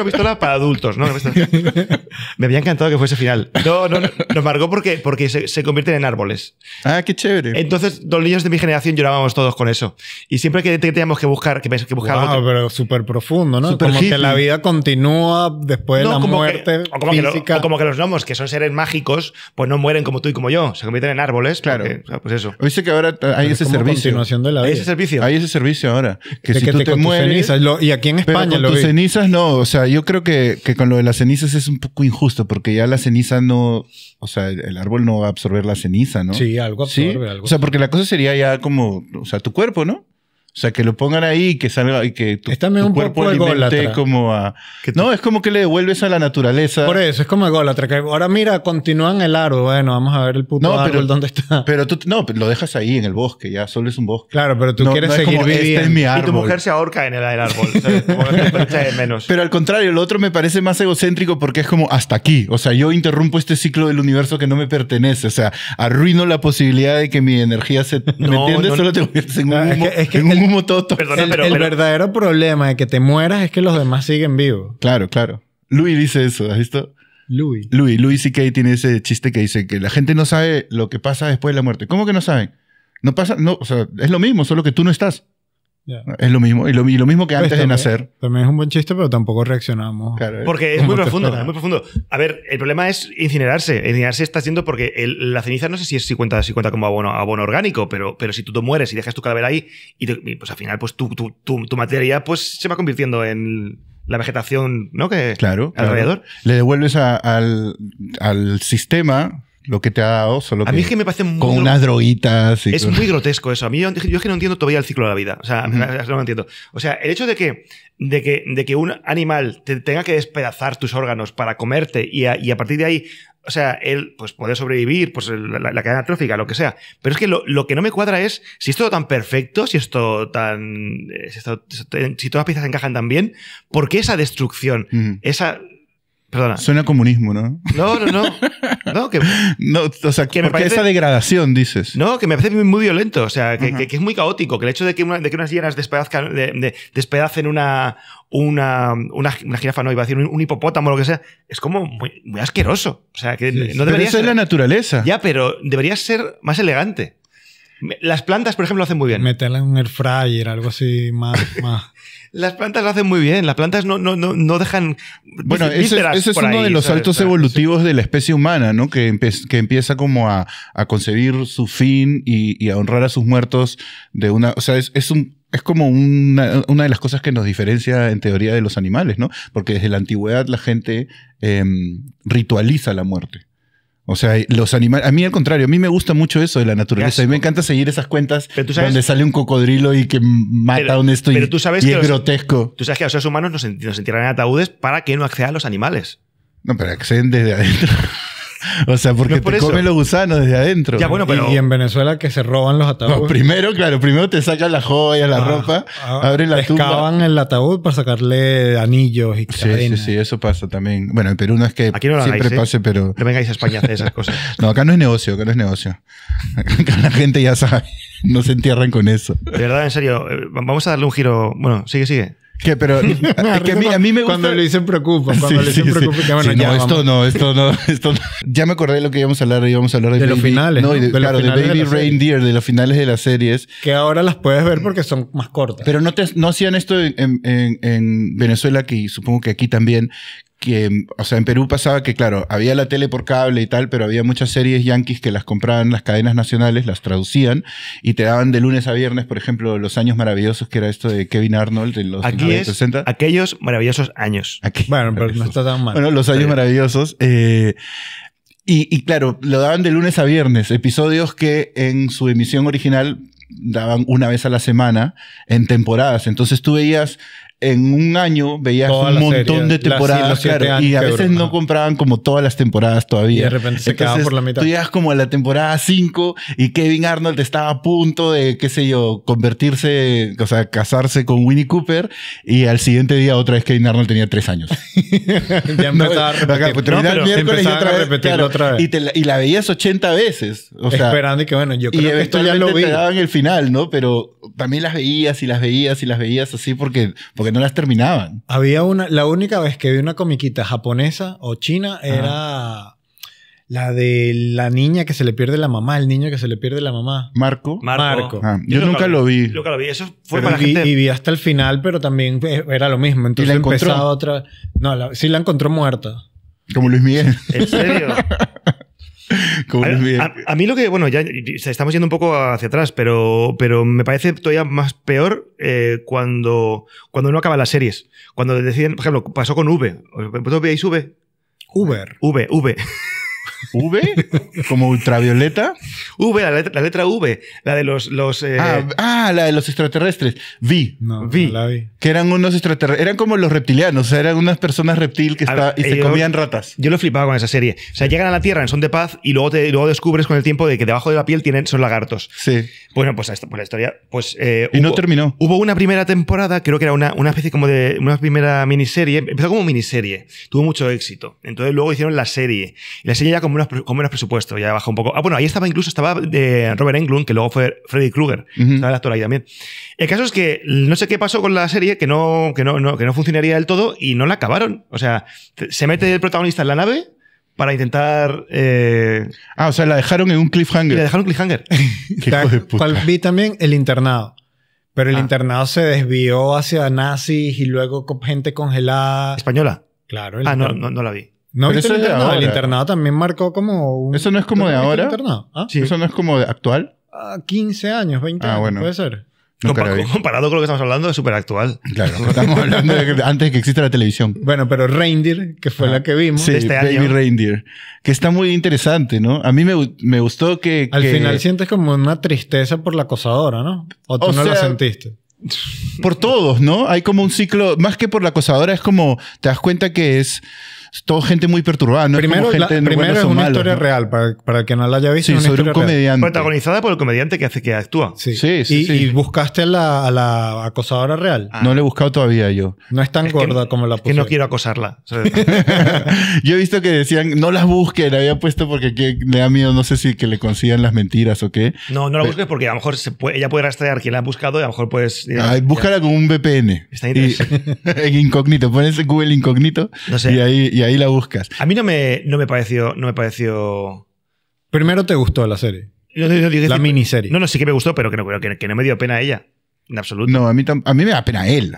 pistola para adultos, me habría encantado que fuese final. No, no, no nos marcó porque, porque se, convierten en árboles. Ah, qué chévere. Entonces, los niños de mi generación llorábamos todos con eso. Y siempre que teníamos que buscar, que, que buscar algo pero súper profundo, ¿no? como que la vida continúa después de la muerte. física. o como que los gnomos, que son seres mágicos, pues no mueren como tú y como yo. Se convierten en árboles. Claro. pues eso. que ahora hay ese Continuación de la Hay ese servicio. Hay ese servicio ahora. Que si tú te, y aquí en España pero con tus cenizas no. O sea, yo creo que, que, con lo de las cenizas es un poco injusto porque ya la ceniza no. O sea, el árbol no va a absorber la ceniza, ¿no? Sí, algo absorbe. Algo O sea, porque la cosa sería ya como. O sea, tu cuerpo, ¿no? O sea, que lo pongan ahí y que salga y que tu, un cuerpo alimente como no, es como que le devuelves a la naturaleza. Por eso, es como ególatra. Que ahora mira, continúan el árbol. Bueno, vamos a ver el puto no, árbol pero, dónde está. Pero tú, no, lo dejas ahí en el bosque. Ya solo es un bosque. Claro, pero tú quieres que seguir este viviendo. mi árbol. Y tu mujer se ahorca en el, árbol. Pero al contrario, lo otro me parece más egocéntrico porque es como hasta aquí. O sea, yo interrumpo este ciclo del universo que no me pertenece. O sea, arruino la posibilidad de que mi energía se... ¿Me entiendes? solo te conviertes en como todo. el, pero, el verdadero problema de que te mueras es que los demás siguen vivos. Claro, claro. Louis dice eso, ¿has visto? Louis. Louis, y C.K. tiene ese chiste que dice que la gente no sabe lo que pasa después de la muerte. ¿Cómo que no saben? No pasa, no, o sea, es lo mismo, solo que tú no estás. Es lo mismo. Y lo, mismo que pues antes de nacer. También es un buen chiste, pero tampoco reaccionamos. ¿eh? porque es muy profundo, muy profundo. A ver, el problema es incinerarse. Incinerarse está haciendo porque la ceniza no sé si es 50, cuenta como abono, abono orgánico, pero, pero si tú te mueres y dejas tu cadáver ahí, y pues al final pues tu, materia pues se va convirtiendo en la vegetación, ¿no? Que claro, alrededor. Le devuelves al, al, sistema lo que te ha dado, solo que a mí es que me parece muy con unas droguitas. es muy grotesco eso. A mí yo, es que no entiendo todavía el ciclo de la vida. O sea, no lo entiendo. O sea, el hecho de que, de que, de que un animal tenga que despedazar tus órganos para comerte y a, partir de ahí o sea, él pues poder sobrevivir, pues la, cadena trófica, lo que sea. Pero es que lo, que no me cuadra es si es tan perfecto, si esto tan. Eh, si, todas las piezas encajan tan bien, ¿por qué esa destrucción? Esa Perdona. Suena comunismo, ¿no? No, no, no. No, o sea, que me parece esa degradación, dices. No, que me parece muy violento, o sea, que, es muy caótico, que el hecho de que, de unas hienas de, despedacen una, una, una, jirafa, no, iba a decir un, hipopótamo o lo que sea, es como muy, asqueroso. O sea, que no debería eso ser, la naturaleza. Ya, pero debería ser más elegante. Las plantas, por ejemplo, lo hacen muy bien. Meterla en el fryer, algo así más. las plantas lo hacen muy bien. Las plantas no, no, no, no dejan. Bueno, ese, es uno de los saltos evolutivos de la especie humana, ¿no? Que, que empieza como a, concebir su fin y, a honrar a sus muertos de una. O sea, es, es un, es como una, de las cosas que nos diferencia en teoría de los animales, ¿no? Porque desde la antigüedad la gente em, ritualiza la muerte. O sea, los animales. A mí, al contrario, a mí me gusta mucho eso de la naturaleza. A mí me encanta seguir esas cuentas donde sale un cocodrilo y que mata a un estudiante y, tú sabes es grotesco. Tú sabes que a los seres humanos nos, nos entierran en ataúdes para que no accedan los animales. No, pero acceden desde adentro. O sea, porque por te comen los gusanos desde adentro. Ya, bueno, pero... y, en Venezuela que se roban los ataúdes. primero, claro, primero te sacan la joya ah, la ropa, ah, abren la tumba. el ataúd para sacarle anillos y cadenas. Sí, sí, eso pasa también. Bueno, en Perú no es que siempre ¿eh? pase, pero... No vengáis a España a hacer esas cosas. no, acá no es negocio, acá no es negocio. Acá la gente ya sabe, no se entierran con eso. De verdad, en serio, eh, vamos a darle un giro... Bueno, sigue, sigue. Que, pero es que a, mí, me gusta. Cuando le dicen preocupa, cuando sí, le dicen sí, preocupa, sí. Que, bueno, ya, no, esto no, esto no, esto no, Ya me acordé de lo que íbamos a hablar, íbamos a hablar de, de los finales. claro, de Baby Reindeer, de los finales de las series. Que ahora las puedes ver porque son más cortas. Pero no, te, no hacían esto en, en Venezuela, que supongo que aquí también, que, o sea, en Perú pasaba que, claro, había la tele por cable y tal, pero había muchas series yankees que las compraban las cadenas nacionales, las traducían y te daban de lunes a viernes, por ejemplo, Los Años Maravillosos, que era esto de Kevin Arnold en los Aquí 60. Aquellos maravillosos años. bueno, pero no está tan mal. Bueno, Los Años Maravillosos. Eh, y, y claro, lo daban de lunes a viernes, episodios que en su emisión original daban una vez a la semana en temporadas. Entonces tú veías en un año veías un montón de temporadas, y a veces no compraban como todas las temporadas todavía. Y de repente se quedaban por la mitad. Tú como a la temporada 5 y Kevin Arnold estaba a punto de, qué sé yo, convertirse, o sea, casarse con Winnie Cooper y al siguiente día otra vez Kevin Arnold tenía 3 años. ya empezaba a y la, veías 80 veces. Esperando y que bueno, yo creo y que esto ya lo vi. te daban el final, ¿no? Pero también las veías y las veías y las veías así porque no las terminaban. Había una, la única vez que vi una comiquita japonesa o china era la de la niña que se le pierde la mamá, el niño que se le pierde la mamá. Marco. Marco. Ah, yo, nunca lo vi. lo vi. Eso fue para Y vi hasta el final, pero también era lo mismo. Entonces la encontró? otra. No, sí la encontró muerta. Como Luis Miguel. ¿En serio? a, mí lo que, bueno, ya estamos yendo un poco hacia atrás, pero, pero me parece todavía más peor eh, cuando, cuando no acaba las series. Cuando deciden, por ejemplo, pasó con V. ¿Vosotros veis V? Uber. V, V. ¿V? ¿Como ultravioleta? V, la letra, V, la de los... los eh, ah, ah, la de los extraterrestres. V. No, Que eran unos extraterrestres, eran como los reptilianos, eran unas personas reptil que estaban y se eh, comían ratas. Yo lo flipaba con esa serie. O sea, llegan a la Tierra en son de paz y luego, te, luego descubres con el tiempo de que debajo de la piel tienen, son lagartos. Sí. Bueno, pues, pues la historia... Pues, eh, y no terminó. Hubo una primera temporada, creo que era una, una especie como de... Una primera miniserie. Empezó como miniserie. Tuvo mucho éxito. Entonces luego hicieron la serie. La serie ya como menos presupuesto, ya bajó un poco. Ah, bueno, ahí estaba incluso estaba de eh, Robert Englund, que luego fue Freddy Krueger, estaba el actor ahí también. El caso es que no sé qué pasó con la serie, que no, que no, que no funcionaría del todo y no la acabaron. O sea, se mete el protagonista en la nave para intentar. Eh, ah, o sea, la dejaron en un cliffhanger. la dejaron cliffhanger. vi también el internado. Pero el ah. internado se desvió hacia nazis y luego gente congelada. ¿Española? Claro. El ah, no, no la vi. No, el, internado? también marcó como un... Eso no es como de ahora. Ah, eso no es como de actual. Ah, 15 años, 20 ah, bueno. puede ser. Comparado con lo que estamos hablando, es súper actual. Claro, estamos hablando de antes de que exista la televisión. Bueno, pero Reindeer, que fue la ah. que vimos. Sí, este Baby Reindeer. Que está muy interesante, ¿no? A mí me, gustó que, Al final sientes como una tristeza por la acosadora, ¿no? O tú no la sentiste. Por todos, ¿no? Hay como un ciclo, más que por la acosadora, es como te das cuenta que es todo gente muy perturbada. primero, es una historia real, para, que no la haya visto. Sí, sobre un comediante. Protagonizada por el comediante que hace que actúa. Sí, sí, y, buscaste a la, acosadora real. Ah. No la he buscado todavía yo. No es tan gorda como la puse. que no quiero acosarla. yo he visto que decían, no las busquen, la había puesto porque que, le da miedo, no sé si que le consigan las mentiras o qué. No, no la busques porque a lo mejor ella puede rastrear quién la ha buscado y a lo mejor puedes... Ah, búscala con un VPN. Está interesante. en incógnito, pones Google incógnito y ahí y ahí la buscas. A mí no me, no me pareció. No me pareció... Primero te gustó la serie. la miniserie. No, no, sí que me gustó, pero no, que no me dio pena ella. En absoluto. No, a mí, a mí me da pena él.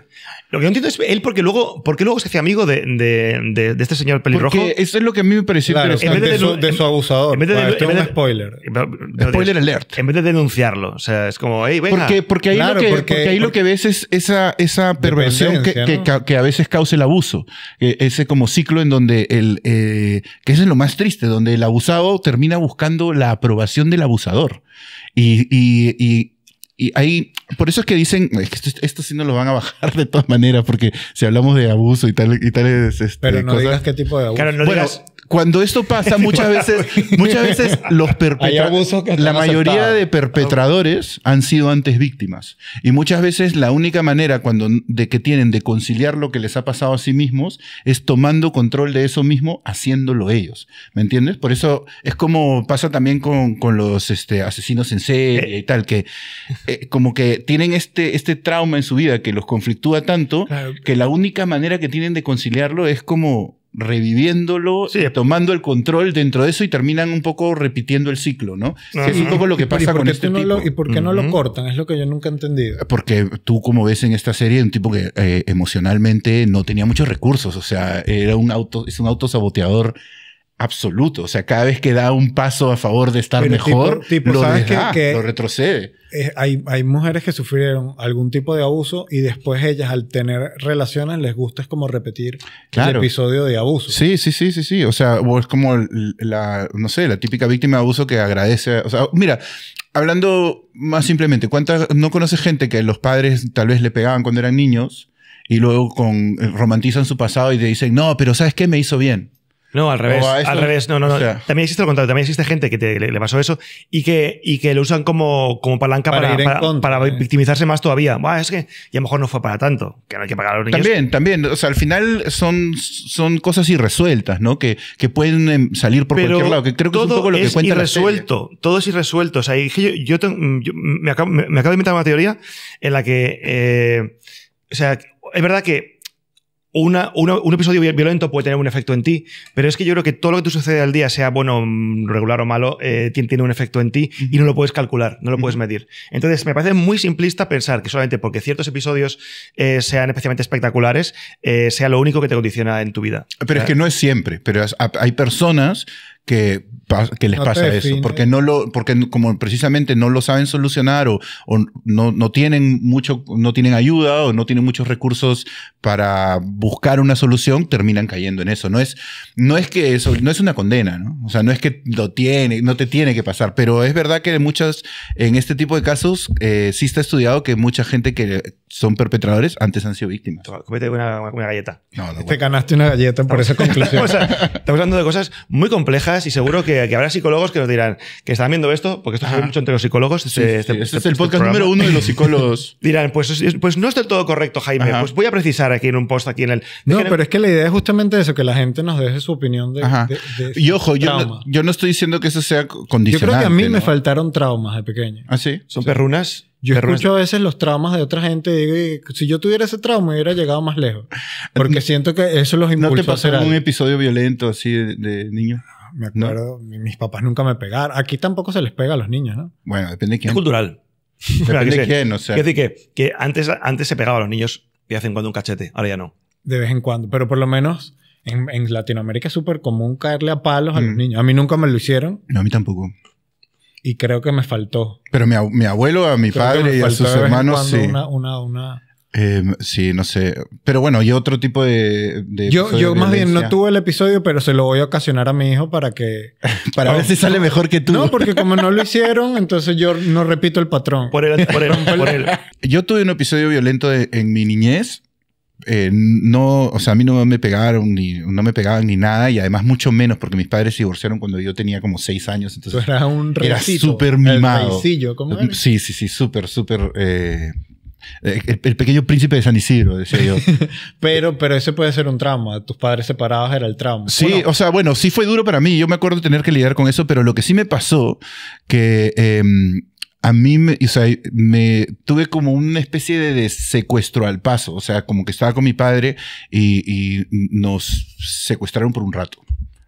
Lo que no entiendo es él porque luego, luego se hace amigo de, de, este señor pelirrojo. Porque eso es lo que a mí me pareció interesante. De, su, de, su, abusador. En vez de, un spoiler. spoiler alert. En vez de denunciarlo. O sea, es como, hey, venga. Porque, porque ahí, lo, que, porque, ahí lo que ves es esa, esa perversión que, que, a veces causa el abuso. E, ese como ciclo en donde el. Eh, que es lo más triste, donde el abusado termina buscando la aprobación del abusador. y y ahí, por eso es que dicen, esto, sí no lo van a bajar de todas maneras, porque si hablamos de abuso y tal y tales este, Pero no digas qué tipo de abuso. Claro, no digas, cuando esto pasa, muchas veces, muchas veces los perpetradores, la mayoría de perpetradores han sido antes víctimas. Y muchas veces la única manera cuando, de que tienen de conciliar lo que les ha pasado a sí mismos es tomando control de eso mismo, haciéndolo ellos. ¿Me entiendes? Por eso es como pasa también con, con los este, asesinos en serie y tal, que eh, como que tienen este, este trauma en su vida que los conflictúa tanto, que la única manera que tienen de conciliarlo es como reviviéndolo, tomando el control dentro de eso y terminan un poco repitiendo el ciclo, ¿no? es un poco lo que pasa con este tipo. ¿Y por qué no lo cortan? Es lo que yo nunca he entendido. Porque tú, como ves en esta serie, un tipo que eh, emocionalmente no tenía muchos recursos, o sea, era un auto, es un autosaboteador absoluto, o sea, cada vez que da un paso a favor de estar mejor, lo, lo retrocede hay, mujeres que sufrieron algún tipo de abuso y después ellas al tener relaciones les gusta es como repetir claro. el episodio de abuso. Sí, sí, sí, sí, sí. O sea, es como la, no sé, la típica víctima de abuso que agradece. O sea, mira, hablando más simplemente, ¿cuántas no conoces gente que los padres tal vez le pegaban cuando eran niños y luego con, eh, romantizan su pasado y te dicen, no, pero ¿sabes qué? Me hizo bien. No, al revés. Al revés, no, no, no. también existe el contrario, también existe gente que te, le, pasó eso y que, y que lo usan como, como palanca para, para, eh. victimizarse más todavía. Buah, es que y a lo mejor no fue para tanto, que no hay que pagar a los niños. También, también. O sea, al final son, son cosas irresueltas, ¿no? Que, que pueden em, salir por cualquier lado. Que creo que es lo que cuenta. Todo es irresuelto, todo es irresuelto. O sea, yo, yo, tengo, mm, me, acabo, me, acabo, de inventar una teoría en la que. Eh, o sea, es verdad que un episodio violento puede tener un efecto en ti, pero es que yo creo que todo lo que te sucede al día, sea bueno, mm, regular o malo, eh, tiene un efecto en ti y no lo puedes calcular, no lo puedes medir. Entonces, me parece muy simplista pensar que solamente porque ciertos episodios eh, sean especialmente espectaculares, eh, sea lo único que te condiciona en tu vida. Pero es que no es siempre, pero hay personas que, que, les pasa eso, porque no lo, porque como precisamente no lo saben solucionar o, o no, no, tienen mucho, no tienen ayuda o no tienen muchos recursos para buscar una solución terminan cayendo en eso. No es, no es que eso, no es una condena, ¿no? O sea, no es que lo tiene, no te tiene que pasar, pero es verdad que muchas, en este tipo de casos, eh, sí está estudiado que mucha gente que son perpetradores antes han sido víctimas. Comete una, galleta. No, no, te ganaste una galleta por esa conclusión. estamos hablando de cosas muy complejas y seguro que, habrá psicólogos que nos dirán que están viendo esto, porque esto se ve mucho entre los psicólogos. Este, este, este, este es el podcast número uno de los psicólogos. dirán, pues, pues no está del todo correcto, Jaime, pues voy a precisar aquí en un post aquí en el... No, pero es que la idea es justamente eso, que la gente nos deje su opinión de, y ojo, yo no, yo no, estoy diciendo que eso sea condicional Yo creo que a mí me faltaron traumas de pequeño. ¿Ah, sí? ¿Son perrunas? Yo escucho a veces los traumas de otra gente y digo, si yo tuviera ese trauma, hubiera llegado más lejos. Porque siento que eso los impulsa ¿No te un episodio violento así de, niños? niño? me acuerdo, mis papás nunca me pegaron. Aquí tampoco se les pega a los niños, ¿no? Bueno, depende de quién. Es cultural. Depende de quién, o sea. Es decir, que, que antes, antes se pegaba a los niños y en cuando un cachete. Ahora ya no. De vez en cuando, pero por lo menos en, Latinoamérica es súper común caerle a palos a los mm. niños. A mí nunca me lo hicieron. No, a mí tampoco. Y creo que me faltó. Pero mi, mi abuelo, a mi padre y a sus hermanos, sí. Eh, sí, no sé. Pero bueno, hay otro tipo de. de yo yo más bien no tuve el episodio, pero se lo voy a ocasionar a mi hijo para que. para ver si sale mejor que tú. No, porque como no lo hicieron, entonces yo no repito el patrón. Por él, por él, por él. Yo tuve un episodio violento en mi niñez. Eh, no, o sea, a mí no me pegaron ni no me pegaban ni nada y además mucho menos porque mis padres se divorciaron cuando yo tenía como seis años, entonces era un un era súper mimado. El sí, sí, sí, súper, súper eh, eh, el, pequeño príncipe de San Isidro, decía yo. pero, pero ese puede ser un trauma. Tus padres separados era el trauma. Sí, o sea, bueno, sí fue duro para mí. Yo me acuerdo de tener que lidiar con eso, pero lo que sí me pasó, que em, a mí me, me tuve como una especie de, secuestro al paso. O sea, como que estaba con mi padre y nos secuestraron por un rato.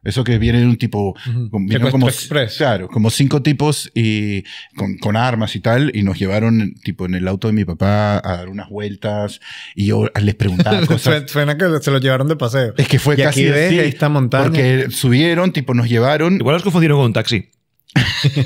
Eso que viene de un tipo. como, express. Claro, como cinco tipos y con, armas y tal. Y nos llevaron, tipo, en el auto de mi papá a dar unas vueltas. Y yo les preguntaba cosas. Suena que se lo llevaron de paseo. Es que fue casi. de... esta montaña. Porque subieron, tipo, nos llevaron. Igual los confundieron con un taxi.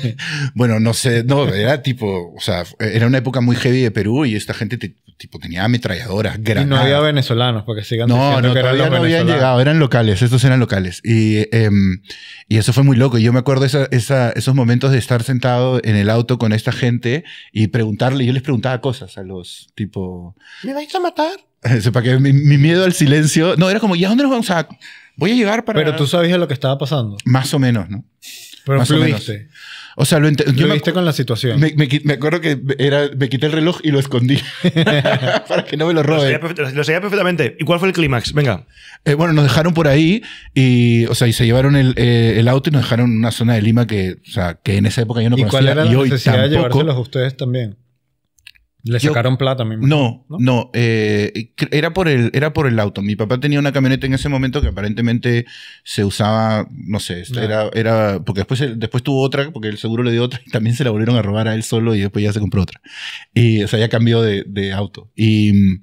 bueno, no sé, no, era tipo, o sea, era una época muy heavy de Perú y esta gente te tipo tenía ametralladoras, granadas. Y no había venezolanos, porque sigan no, no, que eran no habían llegado, eran locales, estos eran locales. Y, em, y eso fue muy loco. Y yo me acuerdo esos momentos de estar sentado en el auto con esta gente y preguntarle, yo les preguntaba cosas a los, tipo... ¿Me vais a matar? Para que mi, miedo al silencio... No, era como, ¿y a dónde nos vamos a...? Voy a llegar para... Pero tú sabías lo que estaba pasando. Más o menos, ¿no? Pero Más O o sea, lo, yo viste con la situación. Me, acuerdo que era, me quité el reloj y lo escondí para que no me lo roben. Lo sabía, perfectamente. ¿Y cuál fue el clímax? Venga. Eh, bueno, nos dejaron por ahí y, o sea, y se llevaron el, eh, auto y nos dejaron una zona de Lima que, o sea, que en esa época yo no conocía. ¿Y cuál era la necesidad de llevárselos a ustedes también? ¿Le sacaron plata mismo? No, no, eh, era, por el, era por el auto. Mi papá tenía una camioneta en ese momento que aparentemente se usaba, no sé, era, era, porque después, después tuvo otra, porque el seguro le dio otra y también se la volvieron a robar a él solo y después ya se compró otra. Y, o sea, ya cambió de, auto. Y mm,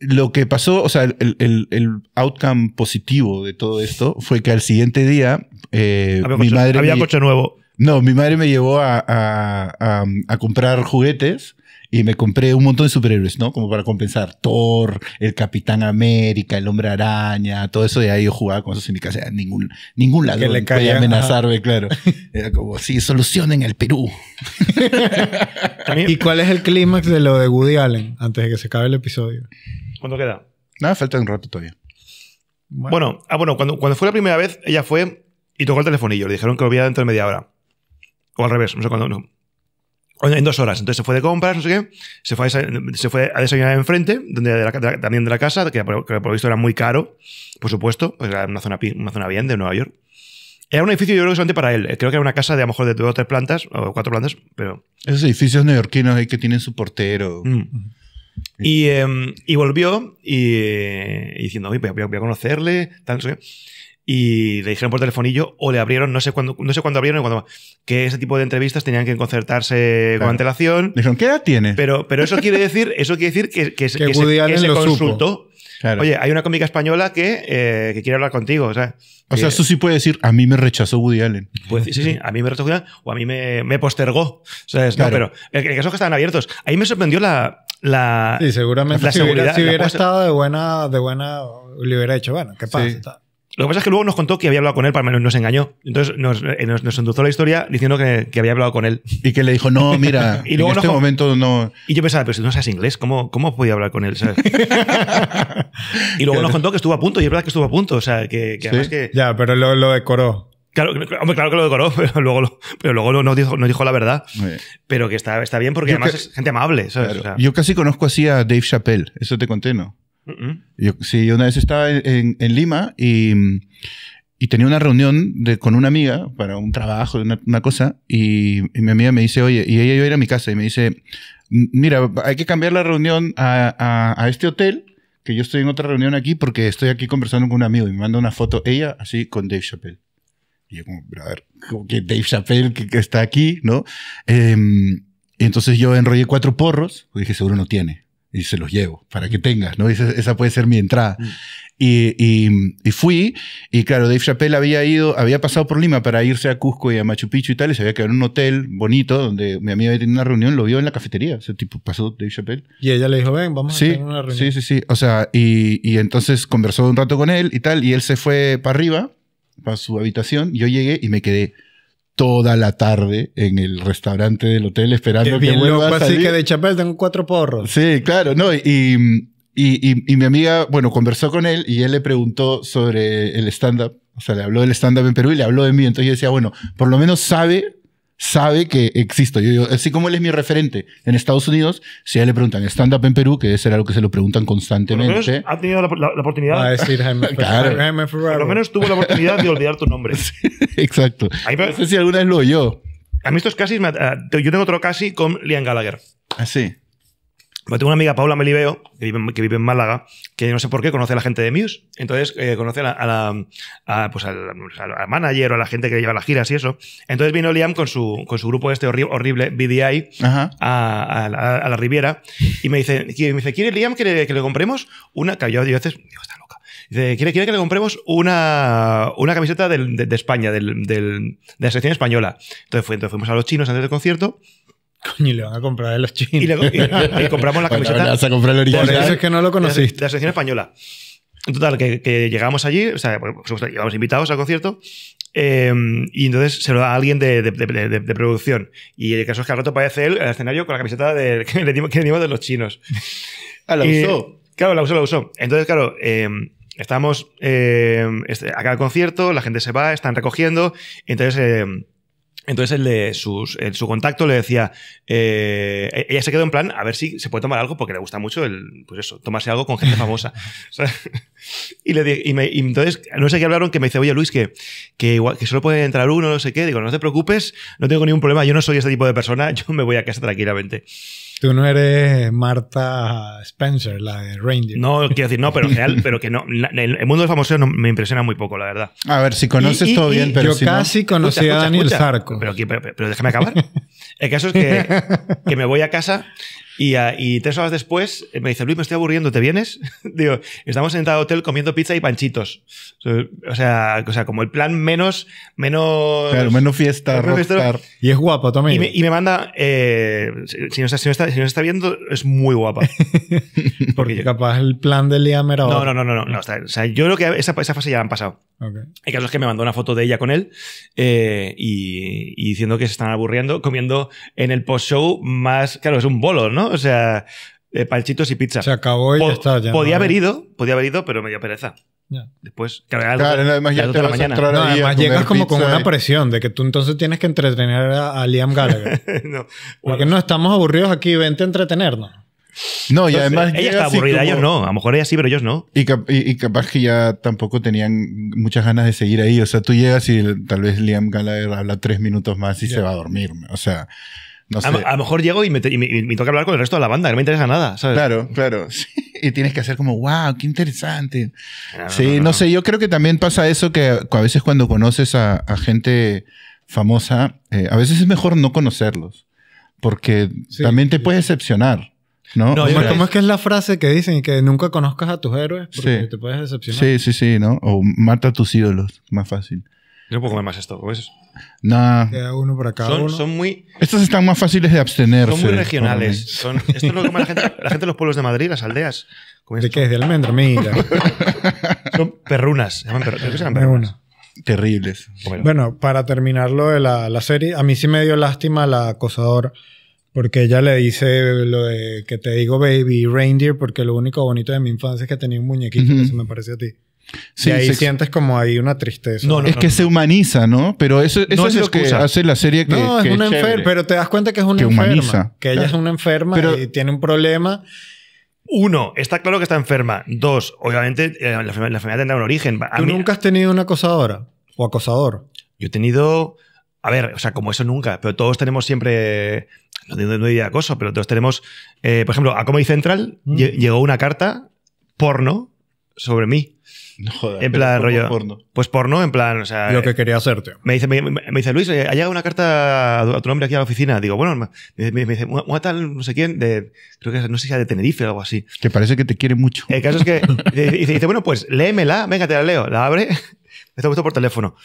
lo que pasó, o sea, el, outcome positivo de todo esto fue que al siguiente día eh, mi madre... Había coche nuevo. No, mi madre me llevó a comprar juguetes y me compré un montón de superhéroes, ¿no? Como para compensar. Thor, el Capitán América, el Hombre Araña, todo eso. de ahí yo jugaba con eso en mi casa. Ningún, ningún ladrón le podía amenazarme, claro. Era como, sí, solucionen el Perú. ¿Y cuál es el clímax de lo de Woody Allen antes de que se acabe el episodio? ¿Cuándo queda? Nada, falta un rato todavía. Bueno, ah, bueno, cuando, cuando fue la primera vez, ella fue y tocó el telefonillo. Le dijeron que lo había dentro de media hora. O al revés, no sé cuándo. No en dos horas. Entonces se fue de compras, no sé qué. Se fue a, se fue a desayunar enfrente, donde también de la casa, que por, lo visto era muy caro, por supuesto, porque era una zona, una zona bien de Nueva York. Era un edificio, yo creo que solamente para él. Creo que era una casa de a lo mejor de dos o tres plantas, o cuatro plantas, pero. Esos edificios neoyorquinos hay que tienen su portero. Mm. Y, em, y, volvió y, eh, diciendo, voy voy a conocerle, tal, no sé qué y le dijeron por telefonillo o le abrieron, no sé cuándo, no sé cuándo abrieron, cuando, que ese tipo de entrevistas tenían que concertarse con antelación. Dijeron, ¿qué edad tiene? Pero, pero eso quiere decir, eso quiere decir que, que, que, que se, consultó. Oye, hay una cómica española que, eh, que quiere hablar contigo. O sea, o sea, eso sí puede decir, a mí me rechazó Woody Allen. Pues sí, sí, a mí me rechazó Woody Allen o a mí me, me postergó. Claro. No, pero el, caso que estaban abiertos. Ahí me sorprendió la, la, sí, seguramente la si seguridad. Hubiera, si hubiera estado de buena, de buena, le hubiera hecho, bueno, ¿qué pasa? Lo que pasa es que luego nos contó que había hablado con él, para menos nos engañó. Entonces nos, eh, nos, endulzó la historia diciendo que, había hablado con él. Y que le dijo, no, mira, en este momento no. Y yo pensaba, pero si no sabes inglés, ¿cómo, cómo podía hablar con él? y luego nos contó que estuvo a punto, y es verdad que estuvo a punto. O sea, que, Ya, pero lo, lo decoró. Claro, hombre, claro que lo decoró, pero luego, no, dijo, dijo la verdad. Pero que está, está bien porque además es gente amable. yo casi conozco así a Dave Chappelle, eso te conté, ¿no? Sí, Yo, sí, una vez estaba en, Lima y, tenía una reunión con una amiga para un trabajo, una, cosa, y, mi amiga me dice, oye, y ella iba a ir a mi casa y me dice, mira, hay que cambiar la reunión a, este hotel que yo estoy en otra reunión aquí porque estoy aquí conversando con un amigo y me manda una foto ella así con Dave Chappelle. Y yo como, a ver, que Dave Chappelle que, está aquí, ¿no? Eh, entonces yo enrollé cuatro porros, pues dije, seguro no tiene y se los llevo para que tengas, ¿no? Esa, esa puede ser mi entrada. Mm. Y, y, fui, y claro, Dave Chappelle había ido, había pasado por Lima para irse a Cusco y a Machu Picchu y tal, y se había quedado en un hotel bonito donde mi amiga había tenido una reunión, lo vio en la cafetería, ese tipo, pasó Dave Chappelle. Y ella le dijo, ven, vamos a tener una reunión. Sí, sí, sí, o sea, y, y entonces conversó un rato con él y tal, y él se fue para arriba, para su habitación, yo llegué y me quedé toda la tarde en el restaurante del hotel esperando que vuelva a salir. Así que de chapel tengo cuatro porros. Sí, claro, no, y, y, y, y, mi amiga, bueno, conversó con él y él le preguntó sobre el stand-up. O sea, le habló del stand-up en Perú y le habló de mí. Entonces yo decía, bueno, por lo menos sabe sabe que existo. Yo, así como él es mi referente en Estados Unidos, si a él le preguntan stand-up en Perú, que es era lo que se lo preguntan constantemente. ha tenido la, oportunidad. a decir Jaime, claro. Por lo menos tuvo la oportunidad de olvidar tu nombre. exacto. no sé si alguna vez lo yo A mí estos casi... Eh, yo tengo otro casi con Liam Gallagher. Ah, sí tengo una amiga, Paula Melibeo, que vive, en, Málaga, que no sé por qué conoce a la gente de Muse. Entonces, eh, conoce a, la, pues, al, manager o a la gente que lleva las giras y eso. Entonces vino Liam con su, con su grupo este horrible, BDI, a, la Riviera. Y me dice, dice ¿quiere Liam que le, compremos una... yo, está loca. Dice, ¿quiere, que le compremos una, una camiseta de, España, de la selección española. Entonces, entonces fuimos a los chinos antes del concierto y le van a comprar a los chinos. Y compramos la camiseta. a comprar eso es que no lo conociste. De la selección española. En Total, que, que, llegamos allí, o sea, llevamos pues, pues, invitados al concierto, em, y entonces se lo da a alguien de, de, producción. Y el caso es que al rato aparece él el escenario con la camiseta de, que le dimos, de los chinos. ah, la usó. Claro, la usó, la usó. Entonces, claro, em, estamos eh, acá al concierto, la gente se va, están recogiendo, entonces entonces el de su contacto le decía, eh, e-, ella se quedó en plan, a ver si se puede tomar algo, porque le gusta mucho el, pues eso, tomarse algo con gente famosa. y le entonces, no sé qué hablaron, que me dice, oye Luis, que, que, igual, que solo puede entrar uno, no sé qué. Digo, no te preocupes, no tengo ningún problema, yo no soy este tipo de persona, yo me voy a casa tranquilamente. Tú no eres Marta Spencer, la de Ranger No, quiero decir, no, pero, real, pero que no. el, mundo de famosos no, me impresiona muy poco, la verdad. A ver, si conoces todo bien, pero. Yo casi no. conocí a Daniel Zarco. Pero, pero, déjame acabar. El caso es que, que me voy a casa y, tres horas después eh, me dice, Luis, me estoy aburriendo, ¿te vienes? Digo, estamos en el hotel comiendo pizza y panchitos. O sea, sea como el plan menos... menos menos fiesta, Y es guapa también. Y me, manda, eh, si, nos, si, está, viendo, es muy guapa. Porque capaz el plan de Liam era No, no, no, no, no, o sea, yo creo que esa, fase ya la han pasado. Okay. El caso es que me mandó una foto de ella con él eh, y diciendo que se están aburriendo comiendo en el post-show más... Claro, es un bolo, ¿no? O sea, eh, palchitos y pizza. Se acabó y ya está. podía haber ido, podía haber ido, pero me pereza. Después, claro, además llegas como con una ¿eh? presión de que tú entonces tienes que entretener a, Liam Gallagher. no, Porque no estamos aburridos aquí, vente a entretenernos. No, y además. Ella está aburrida, ellos no. A lo mejor ella sí, pero ellos no. Y, capaz que ya tampoco tenían muchas ganas de seguir ahí. O sea, tú llegas y tal vez Liam Gallagher habla tres minutos más y se va a dormir. O sea a, lo mejor llego y me, toca hablar con el resto de la banda, no me interesa nada, ¿sabes? Claro, claro. Y tienes que hacer como, wow, qué interesante. Ah, sí, no, sé, yo creo que también pasa eso que a veces cuando conoces a, gente famosa, eh, a veces es mejor no conocerlos, porque también te puedes decepcionar. ¿No? no no es que es la frase que dicen? Que nunca conozcas a tus héroes porque te puedes decepcionar. Sí, sí, sí, ¿no? O mata a tus ídolos, más fácil. Yo no puedo comer más esto, ¿ves? Nah. Queda uno para cada Son, uno. son muy. Estos están más fáciles de abstenerse. Son muy regionales. Son, esto es lo que come la gente, la gente de los pueblos de Madrid, las aldeas. ¿De qué? ¿De almendra? Mira. son perrunas. llaman perrunas? Terribles. Bueno. para terminarlo de la, la, serie, a mí sí me dio lástima la acosadora. Porque ella le dice lo que te digo baby reindeer, porque lo único bonito de mi infancia es que tenía un muñequito, que se me parece a ti. Sí, y ahí sientes como ahí una tristeza. No, es que se humaniza, ¿no? Pero eso, eso es, lo que hace la serie que No, es una enferma, pero te das cuenta que es una enferma. Que ella es una enferma pero... y tiene un problema. Uno, está claro que está enferma. Dos, obviamente eh, la, enfermedad tendrá un origen. ¿Tú nunca has tenido una acosadora o acosador? Yo he tenido... A ver, o sea, como eso nunca, pero todos tenemos siempre... No, no, no de acoso, pero todos tenemos... Eh, por ejemplo, a Comedy Central mm. llegó una carta porno sobre mí. joder, en plan, rollo. Pues porno, en plan, o sea. Lo que quería hacerte. Me dice, me, dice Luis, eh, ha llegado una carta a tu nombre aquí a la oficina. Digo, bueno, me, dice, una, tal, no sé quién, de, creo que no sé si sea de Tenerife o algo así. Que parece que te quiere mucho. El caso es que dice, bueno, pues léemela, venga, te la leo. La abre, me está puesto por teléfono.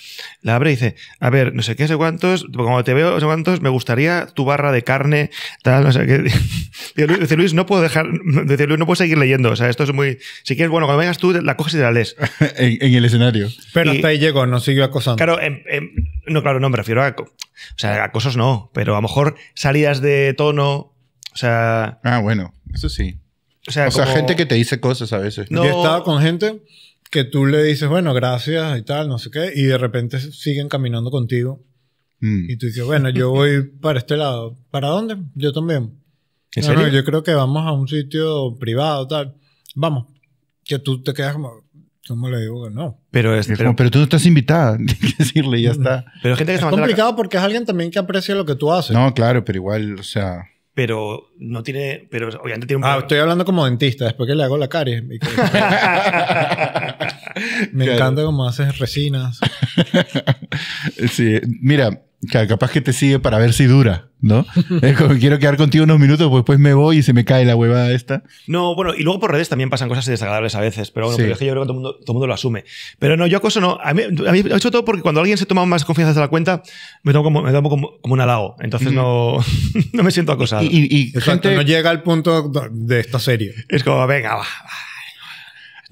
La abre y dice, a ver, no sé qué, sé cuántos, como te veo, sé cuántos, me gustaría tu barra de carne, tal, no sé qué. Dice Luis, no puedo dejar, dice Luis, no puedo seguir leyendo, o sea, esto es muy, si quieres, bueno, cuando vengas tú, la coges y te la lees. en, el escenario. Pero hasta ahí llegó, no siguió acosando. Claro, em, em, no, claro, no me refiero a. O sea, acosos no, pero a lo mejor salidas de tono. O sea. Ah, bueno, eso sí. O sea, gente que te dice cosas a veces. No, Yo he estado con gente que tú le dices, bueno, gracias y tal, no sé qué, y de repente siguen caminando contigo. Mm. Y tú dices, bueno, yo voy para este lado. ¿Para dónde? Yo también. ¿En yo creo que vamos a un sitio privado, tal. Vamos. Que tú te quedas como, ¿Cómo le digo que no? Pero, pero, tú no estás invitada, decirle, ya está. Pero gente que es complicado porque es alguien también que aprecia lo que tú haces. No, claro, pero igual, o sea... Pero no tiene, pero obviamente tiene un... Ah, estoy hablando como dentista, después que le hago la caries. Me, encanta cómo haces resinas. sí, mira, que capaz que te sigue para ver si dura, ¿no? es como que quiero quedar contigo unos minutos, pues después me voy y se me cae la huevada esta. No, bueno, y luego por redes también pasan cosas desagradables a veces, pero bueno, yo creo que todo el mundo, lo asume. Pero no, yo acoso no. A mí, hecho todo porque cuando alguien se toma más confianza de la cuenta, me tomo como, me como, un halago. Entonces no, no me siento acosado. Y, gente, no llega al punto de esta serie. Es como, venga, va, va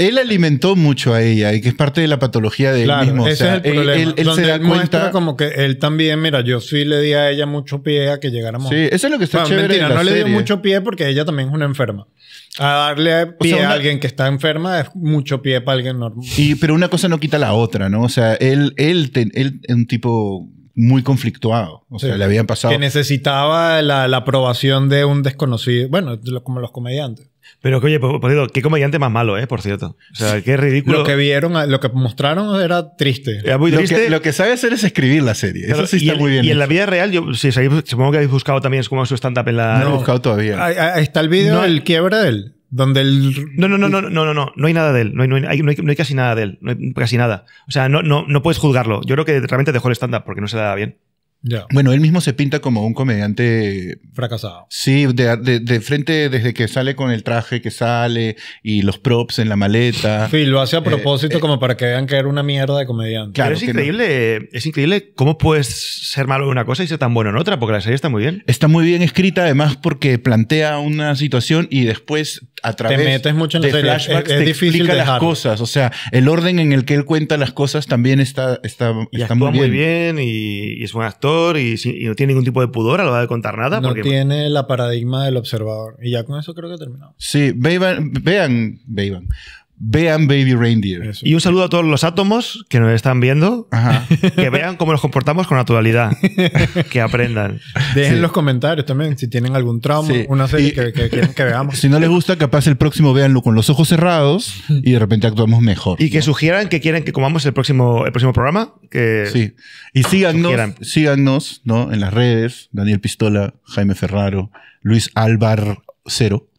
él alimentó mucho a ella y que es parte de la patología de él mismo. Él, se da cuenta como que él también, mira, yo sí le di a ella mucho pie a que llegáramos. Sí, eso es lo que está ah, chévere no le dio mucho pie porque ella también es una enferma. A darle pie a alguien que está enferma es mucho pie para alguien normal. Y, pero una cosa no quita la otra, ¿no? O sea, él, él, él es un tipo muy conflictuado. O sea, le habían pasado. Que necesitaba la, la, aprobación de un desconocido. Bueno, como los comediantes. Pero que, oye, por, qué comediante más malo, ¿eh? Por cierto. O sea, qué ridículo. Lo que vieron, lo que mostraron era triste. Era muy triste. Lo que, sabe hacer es escribir la serie. Eso sí está muy bien. Y en la vida real, yo, supongo que habéis buscado también cómo su stand-up en la. No, no he buscado todavía. está el vídeo del quiebre de él. Donde el... No, no, no, no, no, no, no, no hay nada de él, no hay, no hay, casi nada de él, casi nada. O sea, no, no, no puedes juzgarlo. Yo creo que realmente dejó el estándar porque no se le da bien. Bueno, él mismo se pinta como un comediante... Fracasado. Sí, de, frente desde que sale con el traje que sale y los props en la maleta. Sí, lo hace a eh, propósito eh, como para que vean que era una mierda de comediante. Claro, es increíble, es increíble cómo puedes ser malo en una cosa y ser tan bueno en otra, porque la serie está muy bien. Está muy bien escrita, además porque plantea una situación y después a través te metes mucho en de flashbacks es, difícil explica las cosas. O sea, el orden en el que él cuenta las cosas también está, está, y está muy bien. y, es un actor y, no tiene ningún tipo de pudor a la hora de contar nada. No tiene la paradigma del observador. Y ya con eso creo que terminado Sí, vean, vean, vean. Vean Baby Reindeer. Y un saludo a todos los átomos que nos están viendo. Que vean cómo nos comportamos con naturalidad. que aprendan. Dejen los comentarios también si tienen algún trauma, una serie que, que veamos. Si no les gusta, capaz el próximo véanlo con los ojos cerrados y de repente actuamos mejor. Y que sugieran que quieren que comamos el próximo, el próximo programa. Que sí. Y síganos, ¿no? en las redes. Daniel Pistola, Jaime Ferraro, Luis Álvaro Cero.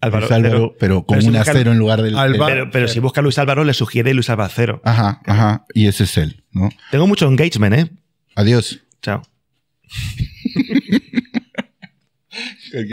Álvaro, Luis Álvaro pero, con un acero en lugar del. pero, pero eh, si busca Luis Álvaro, le sugiere Luis Álvaro Ajá, ajá. Y ese es él, ¿no? Tengo mucho engagement, ¿eh? Adiós. Chao.